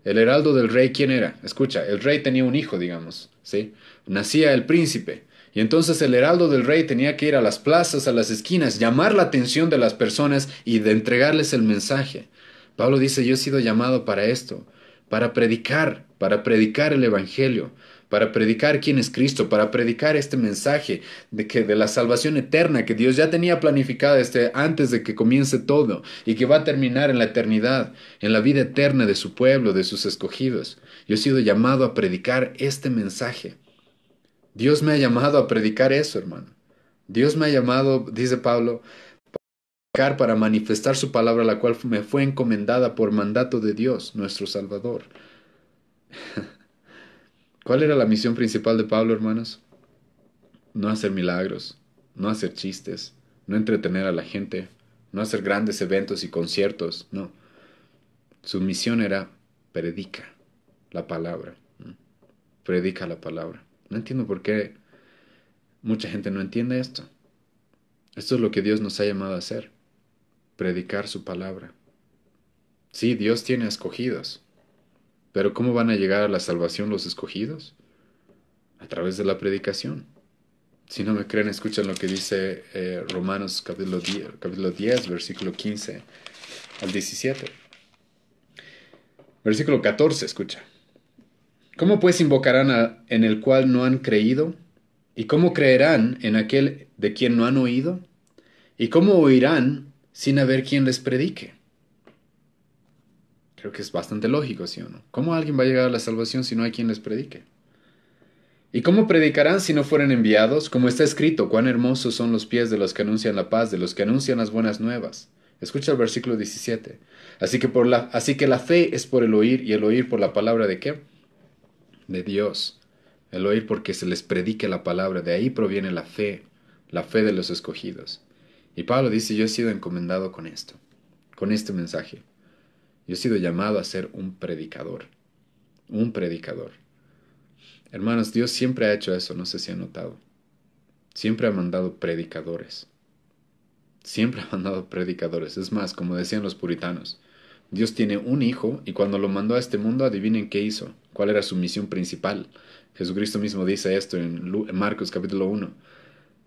El heraldo del rey, ¿quién era? Escucha, el rey tenía un hijo, digamos, ¿sí? Nacía el príncipe. Y entonces el heraldo del rey tenía que ir a las plazas, a las esquinas, llamar la atención de las personas y de entregarles el mensaje. Pablo dice, yo he sido llamado para esto, para predicar, para predicar el Evangelio, para predicar quién es Cristo, para predicar este mensaje de que de la salvación eterna que Dios ya tenía planificada este antes de que comience todo y que va a terminar en la eternidad, en la vida eterna de su pueblo, de sus escogidos. Yo he sido llamado a predicar este mensaje. Dios me ha llamado a predicar eso, hermano. Dios me ha llamado, dice Pablo, para manifestar su palabra, la cual me fue encomendada por mandato de Dios, nuestro Salvador. (laughs) ¿Cuál era la misión principal de Pablo, hermanos? No hacer milagros, no hacer chistes, no entretener a la gente, no hacer grandes eventos y conciertos, no. Su misión era predica la palabra, predica la palabra. No entiendo por qué mucha gente no entiende esto. Esto es lo que Dios nos ha llamado a hacer, predicar su palabra. Sí, Dios tiene escogidos, pero ¿cómo van a llegar a la salvación los escogidos? A través de la predicación. Si no me creen, escuchen lo que dice eh, Romanos capítulo 10, versículo 15 al 17. Versículo 14, escucha. ¿Cómo pues invocarán en el cual no han creído? ¿Y cómo creerán en aquel de quien no han oído? ¿Y cómo oirán sin haber quien les predique? Creo que es bastante lógico, ¿sí o no? ¿Cómo alguien va a llegar a la salvación si no hay quien les predique? ¿Y cómo predicarán si no fueren enviados? Como está escrito, cuán hermosos son los pies de los que anuncian la paz, de los que anuncian las buenas nuevas. Escucha el versículo 17. Así que, por la, así que la fe es por el oír y el oír por la palabra de qué? De Dios. El oír porque se les predique la palabra. De ahí proviene la fe, la fe de los escogidos. Y Pablo dice, yo he sido encomendado con esto, con este mensaje. Yo he sido llamado a ser un predicador. Un predicador. Hermanos, Dios siempre ha hecho eso, no sé si han notado. Siempre ha mandado predicadores. Siempre (laughs) ha mandado predicadores. Es más, como decían los puritanos, Dios tiene un hijo y cuando lo mandó a este mundo, adivinen qué hizo, cuál era su misión principal. Jesucristo mismo dice esto en Marcos capítulo 1.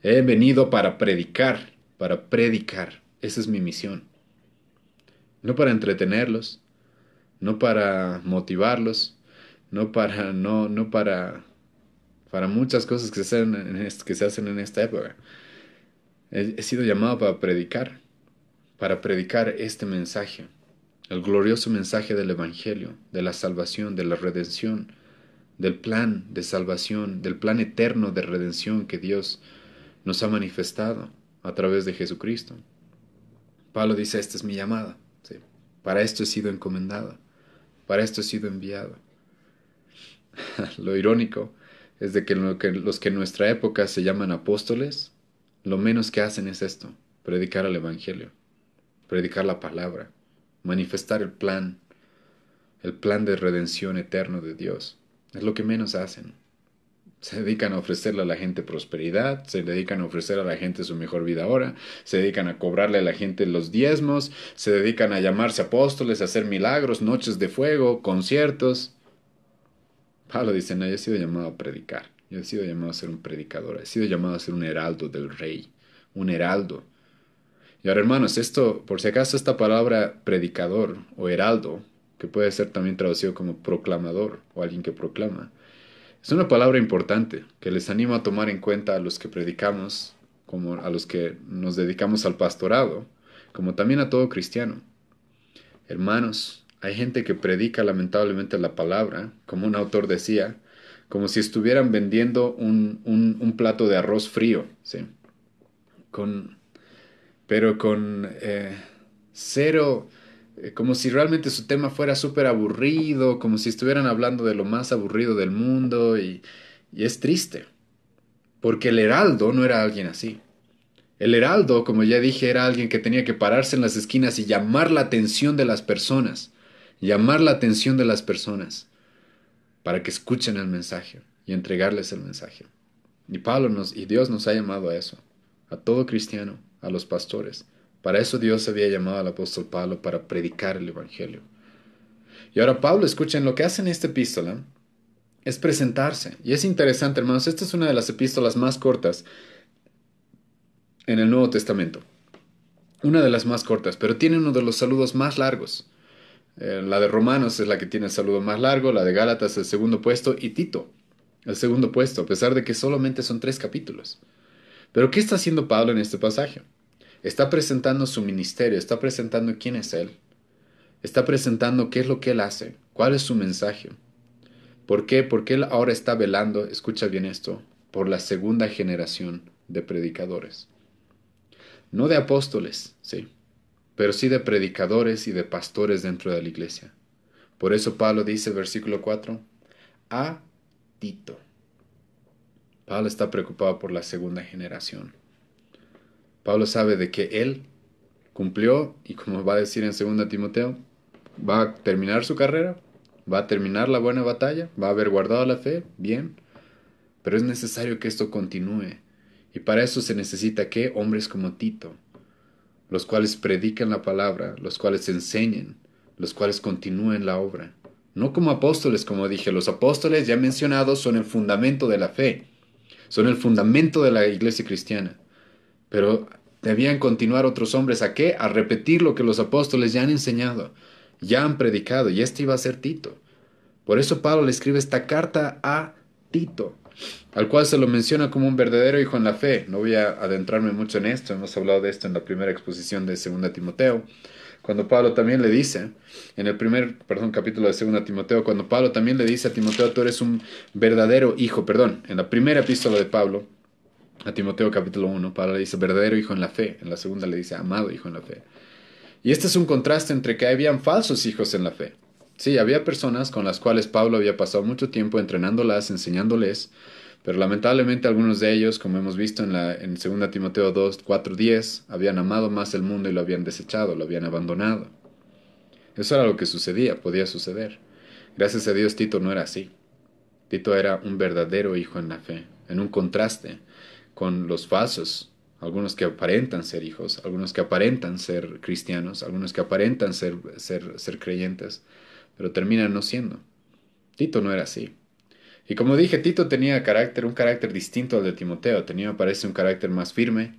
He venido para predicar, para predicar. Esa es mi misión no para entretenerlos, no para motivarlos, no para, no, no para, para muchas cosas que se, hacen en que se hacen en esta época. He, he sido llamado para predicar, para predicar este mensaje, el glorioso mensaje del Evangelio, de la salvación, de la redención, del plan de salvación, del plan eterno de redención que Dios nos ha manifestado a través de Jesucristo. Pablo dice, esta es mi llamada. Para esto he sido encomendado, para esto he sido enviado. (laughs) lo irónico es de que, que los que en nuestra época se llaman apóstoles, lo menos que hacen es esto, predicar el Evangelio, predicar la palabra, manifestar el plan, el plan de redención eterno de Dios. Es lo que menos hacen se dedican a ofrecerle a la gente prosperidad, se dedican a ofrecer a la gente su mejor vida ahora, se dedican a cobrarle a la gente los diezmos, se dedican a llamarse apóstoles, a hacer milagros, noches de fuego, conciertos. Pablo dice, no, yo he sido llamado a predicar, yo he sido llamado a ser un predicador, he sido llamado a ser un heraldo del rey, un heraldo. Y ahora hermanos, esto, por si acaso esta palabra predicador o heraldo, que puede ser también traducido como proclamador o alguien que proclama, es una palabra importante que les animo a tomar en cuenta a los que predicamos, como a los que nos dedicamos al pastorado, como también a todo cristiano. Hermanos, hay gente que predica lamentablemente la palabra, como un autor decía, como si estuvieran vendiendo un, un, plato de arroz frío, ¿sí? Con, pero con eh, cero eh, como si realmente su tema fuera súper aburrido, como si estuvieran hablando de lo más aburrido del mundo y, y es triste, porque el heraldo no era alguien así. El heraldo, como ya dije, era alguien que tenía que pararse en las esquinas y llamar la atención de las personas, llamar la atención de las personas para que escuchen el mensaje y entregarles el mensaje. Y Pablo y Dios nos ha llamado a eso, a todo cristiano, a los pastores, para eso Dios había llamado al apóstol Pablo para predicar el Evangelio. Y ahora Pablo, escuchen, lo que hace en esta epístola es presentarse. Y es interesante, hermanos, esta es una de las epístolas más cortas en el Nuevo Testamento. Una de las más cortas, pero tiene uno de los saludos más largos. Eh, la de Romanos es la que tiene el saludo más largo, la de Gálatas el segundo puesto y Tito el segundo puesto, a pesar de que solamente son tres capítulos. Pero ¿qué está haciendo Pablo en este pasaje? Está presentando su ministerio, está presentando quién es Él, está presentando qué es lo que Él hace, cuál es su mensaje. ¿Por qué? Porque Él ahora está velando, escucha bien esto, por la segunda generación de predicadores. No de apóstoles, sí, pero sí de predicadores y de pastores dentro de la iglesia. Por eso Pablo dice, versículo 4, a Tito. Pablo está preocupado por la segunda generación. Pablo sabe de que él cumplió y como va a decir en 2 Timoteo, va a terminar su carrera, va a terminar la buena batalla, va a haber guardado la fe, bien, pero es necesario que esto continúe. Y para eso se necesita que hombres como Tito, los cuales predican la palabra, los cuales enseñen, los cuales continúen la obra. No como apóstoles, como dije, los apóstoles ya mencionados son el fundamento de la fe, son el fundamento de la iglesia cristiana. Pero debían continuar otros hombres a qué? A repetir lo que los apóstoles ya han enseñado, ya han predicado, y este iba a ser Tito. Por eso Pablo le escribe esta carta a Tito, al cual se lo menciona como un verdadero hijo en la fe. No voy a adentrarme mucho en esto, hemos hablado de esto en la primera exposición de Segunda Timoteo. Cuando Pablo también le dice, en el primer, perdón, capítulo de Segunda Timoteo, cuando Pablo también le dice a Timoteo, tú eres un verdadero hijo, perdón, en la primera epístola de Pablo, a Timoteo capítulo 1, Pablo le dice verdadero hijo en la fe, en la segunda le dice amado hijo en la fe. Y este es un contraste entre que habían falsos hijos en la fe. Sí, había personas con las cuales Pablo había pasado mucho tiempo entrenándolas, enseñándoles, pero lamentablemente algunos de ellos, como hemos visto en, la, en 2 Timoteo 2, 4, 10, habían amado más el mundo y lo habían desechado, lo habían abandonado. Eso era lo que sucedía, podía suceder. Gracias a Dios Tito no era así. Tito era un verdadero hijo en la fe, en un contraste con los falsos, algunos que aparentan ser hijos, algunos que aparentan ser cristianos, algunos que aparentan ser, ser, ser creyentes, pero terminan no siendo. Tito no era así. Y como dije, Tito tenía carácter, un carácter distinto al de Timoteo, tenía, parece, un carácter más firme.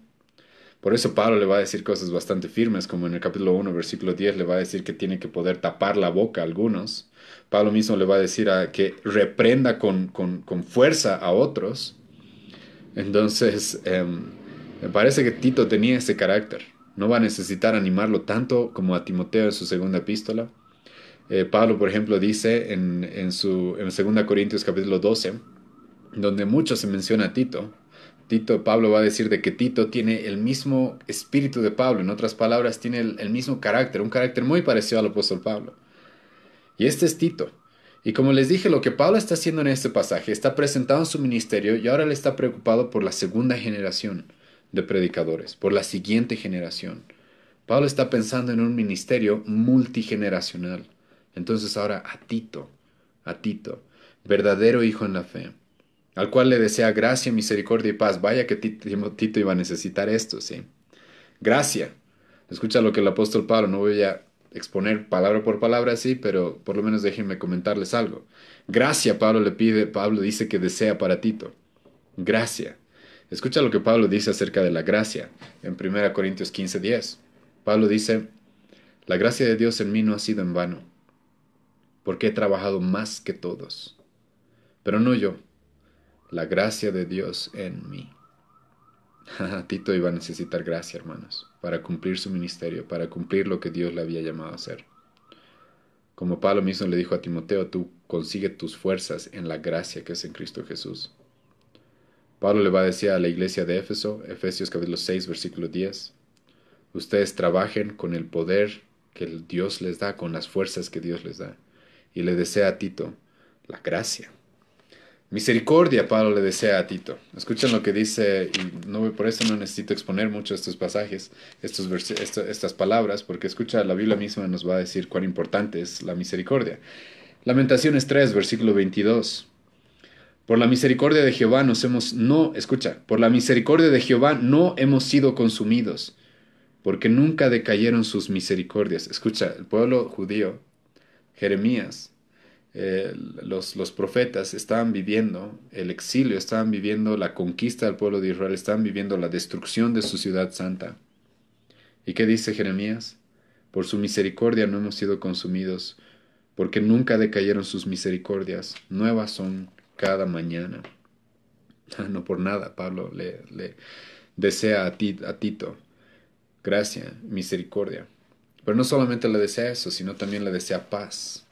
Por eso Pablo le va a decir cosas bastante firmes, como en el capítulo 1, versículo 10, le va a decir que tiene que poder tapar la boca a algunos. Pablo mismo le va a decir que reprenda con, con fuerza a otros. Entonces, em, me parece que Tito tenía ese carácter. No va a necesitar animarlo tanto como a Timoteo en su segunda epístola. Eh, Pablo, por ejemplo, dice en, su, en 2 Corintios capítulo 12, donde mucho se menciona a Tito, Tito, Pablo va a decir de que Tito tiene el mismo espíritu de Pablo, en otras palabras, tiene el, el, mismo carácter, un carácter muy parecido al apóstol Pablo. Y este es Tito. Y como les dije, lo que Pablo está haciendo en este pasaje, está presentado en su ministerio y ahora le está preocupado por la segunda generación de predicadores, por la siguiente generación. Pablo está pensando en un ministerio multigeneracional. Entonces ahora a Tito, a Tito, verdadero hijo en la fe, al cual le desea gracia, misericordia y paz. Vaya que Tito iba a necesitar esto, ¿sí? Gracia. Escucha lo que el apóstol Pablo, no veía exponer palabra por palabra, sí, pero por lo menos déjenme comentarles algo. Gracia, Pablo le pide, Pablo dice que desea para Tito. Gracia. Escucha lo que Pablo dice acerca de la gracia en 1 Corintios 10. Pablo dice, la gracia de Dios en mí no ha sido en vano, porque he trabajado más que todos, pero no yo, la gracia de Dios en mí. (laughs) Tito iba a necesitar gracia, hermanos, para cumplir su ministerio, para cumplir lo que Dios le había llamado a hacer. Como Pablo mismo le dijo a Timoteo, tú consigue tus fuerzas en la gracia que es en Cristo Jesús. Pablo le va a decir a la iglesia de Éfeso, Efesios capítulo 6, versículo 10, ustedes trabajen con el poder que Dios les da, con las fuerzas que Dios les da. Y le desea a Tito la gracia Misericordia, Pablo le desea a Tito. Escucha lo que dice, y no, por eso no necesito exponer mucho estos pasajes, estos estas palabras, porque escucha, la Biblia misma nos va a decir cuán importante es la misericordia. Lamentaciones 3, versículo 22. Por la misericordia de Jehová nos hemos, no, escucha, por la misericordia de Jehová no hemos sido consumidos, porque nunca decayeron sus misericordias. Escucha, el pueblo judío, Jeremías, eh, los, profetas estaban viviendo el exilio, estaban viviendo la conquista del pueblo de Israel, estaban viviendo la destrucción de su ciudad santa. ¿Y qué dice Jeremías? Por su misericordia no hemos sido consumidos, porque nunca decayeron sus misericordias, nuevas son cada mañana. Ah, no por nada, Pablo le, le desea a, ti, a Tito gracia, misericordia. Pero no solamente le desea eso, sino también le desea paz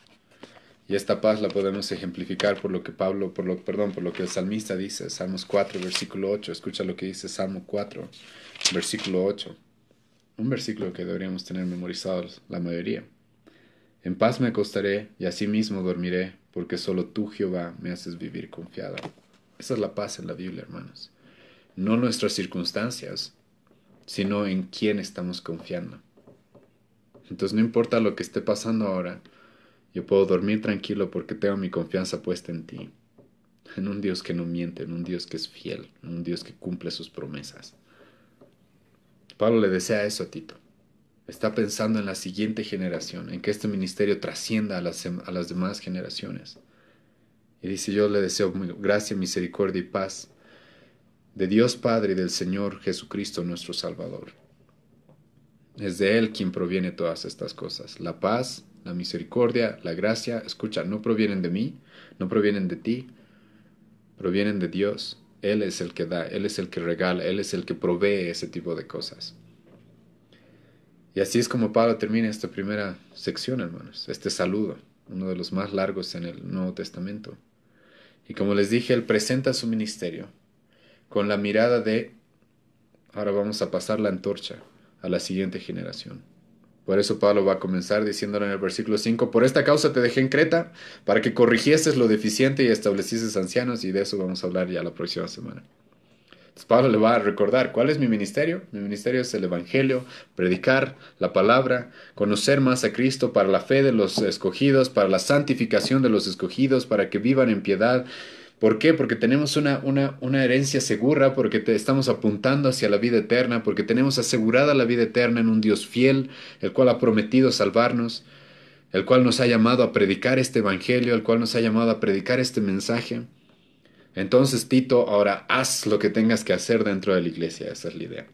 y esta paz la podemos ejemplificar por lo que Pablo, por lo, perdón, por lo que el salmista dice, Salmos 4, versículo 8. Escucha lo que dice Salmo 4, versículo 8. Un versículo que deberíamos tener memorizado la mayoría. En paz me acostaré y asimismo dormiré, porque solo tú, Jehová, me haces vivir confiada. Esa es la paz en la Biblia, hermanos. No nuestras circunstancias, sino en quién estamos confiando. Entonces no importa lo que esté pasando ahora, yo puedo dormir tranquilo porque tengo mi confianza puesta en ti, en un Dios que no miente, en un Dios que es fiel, en un Dios que cumple sus promesas. Pablo le desea eso a Tito. Está pensando en la siguiente generación, en que este ministerio trascienda a las, a las demás generaciones. Y dice, yo le deseo gracia, misericordia y paz de Dios Padre y del Señor Jesucristo nuestro Salvador. Es de Él quien proviene todas estas cosas, la paz, la misericordia, la gracia, escucha, no provienen de mí, no provienen de ti, provienen de Dios. Él es el que da, Él es el que regala, Él es el que provee ese tipo de cosas. Y así es como Pablo termina esta primera sección, hermanos, este saludo, uno de los más largos en el Nuevo Testamento. Y como les dije, él presenta su ministerio con la mirada de, ahora vamos a pasar la antorcha a la siguiente generación. Por eso Pablo va a comenzar diciéndolo en el versículo 5, por esta causa te dejé en Creta, para que corrigieses lo deficiente y establecieses ancianos, y de eso vamos a hablar ya la próxima semana. Entonces Pablo le va a recordar, ¿cuál es mi ministerio? Mi ministerio es el Evangelio, predicar la palabra, conocer más a Cristo para la fe de los escogidos, para la santificación de los escogidos, para que vivan en piedad ¿Por qué? Porque tenemos una, herencia segura, porque te estamos apuntando hacia la vida eterna, porque tenemos asegurada la vida eterna en un Dios fiel, el cual ha prometido salvarnos, el cual nos ha llamado a predicar este Evangelio, el cual nos ha llamado a predicar este mensaje. Entonces, Tito, ahora haz lo que tengas que hacer dentro de la iglesia, esa es la idea.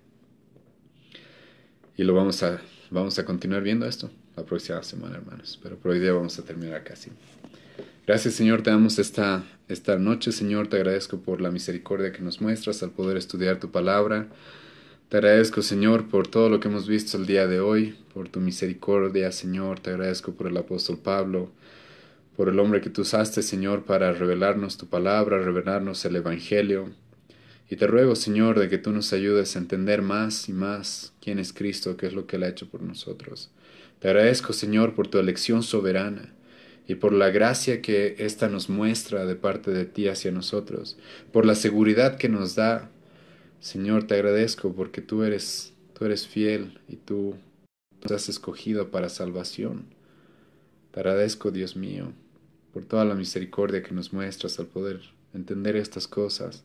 Y lo vamos a, vamos a continuar viendo esto la próxima semana, hermanos. Pero por hoy día vamos a terminar casi. Gracias Señor, te damos esta, esta noche, Señor, te agradezco por la misericordia que nos muestras al poder estudiar tu palabra. Te agradezco, Señor, por todo lo que hemos visto el día de hoy, por tu misericordia, Señor. Te agradezco por el apóstol Pablo, por el hombre que tú usaste, Señor, para revelarnos tu palabra, revelarnos el Evangelio. Y te ruego, Señor, de que tú nos ayudes a entender más y más quién es Cristo, qué es lo que Él ha hecho por nosotros. Te agradezco, Señor, por tu elección soberana y por la gracia que ésta nos muestra de parte de ti hacia nosotros, por la seguridad que nos da. Señor, te agradezco porque tú eres, tú eres fiel y tú nos has escogido para salvación. Te agradezco, Dios mío, por toda la misericordia que nos muestras al poder entender estas cosas.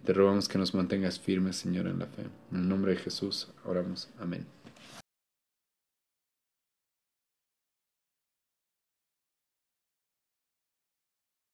Y te rogamos que nos mantengas firmes, Señor, en la fe. En el nombre de Jesús oramos. Amén.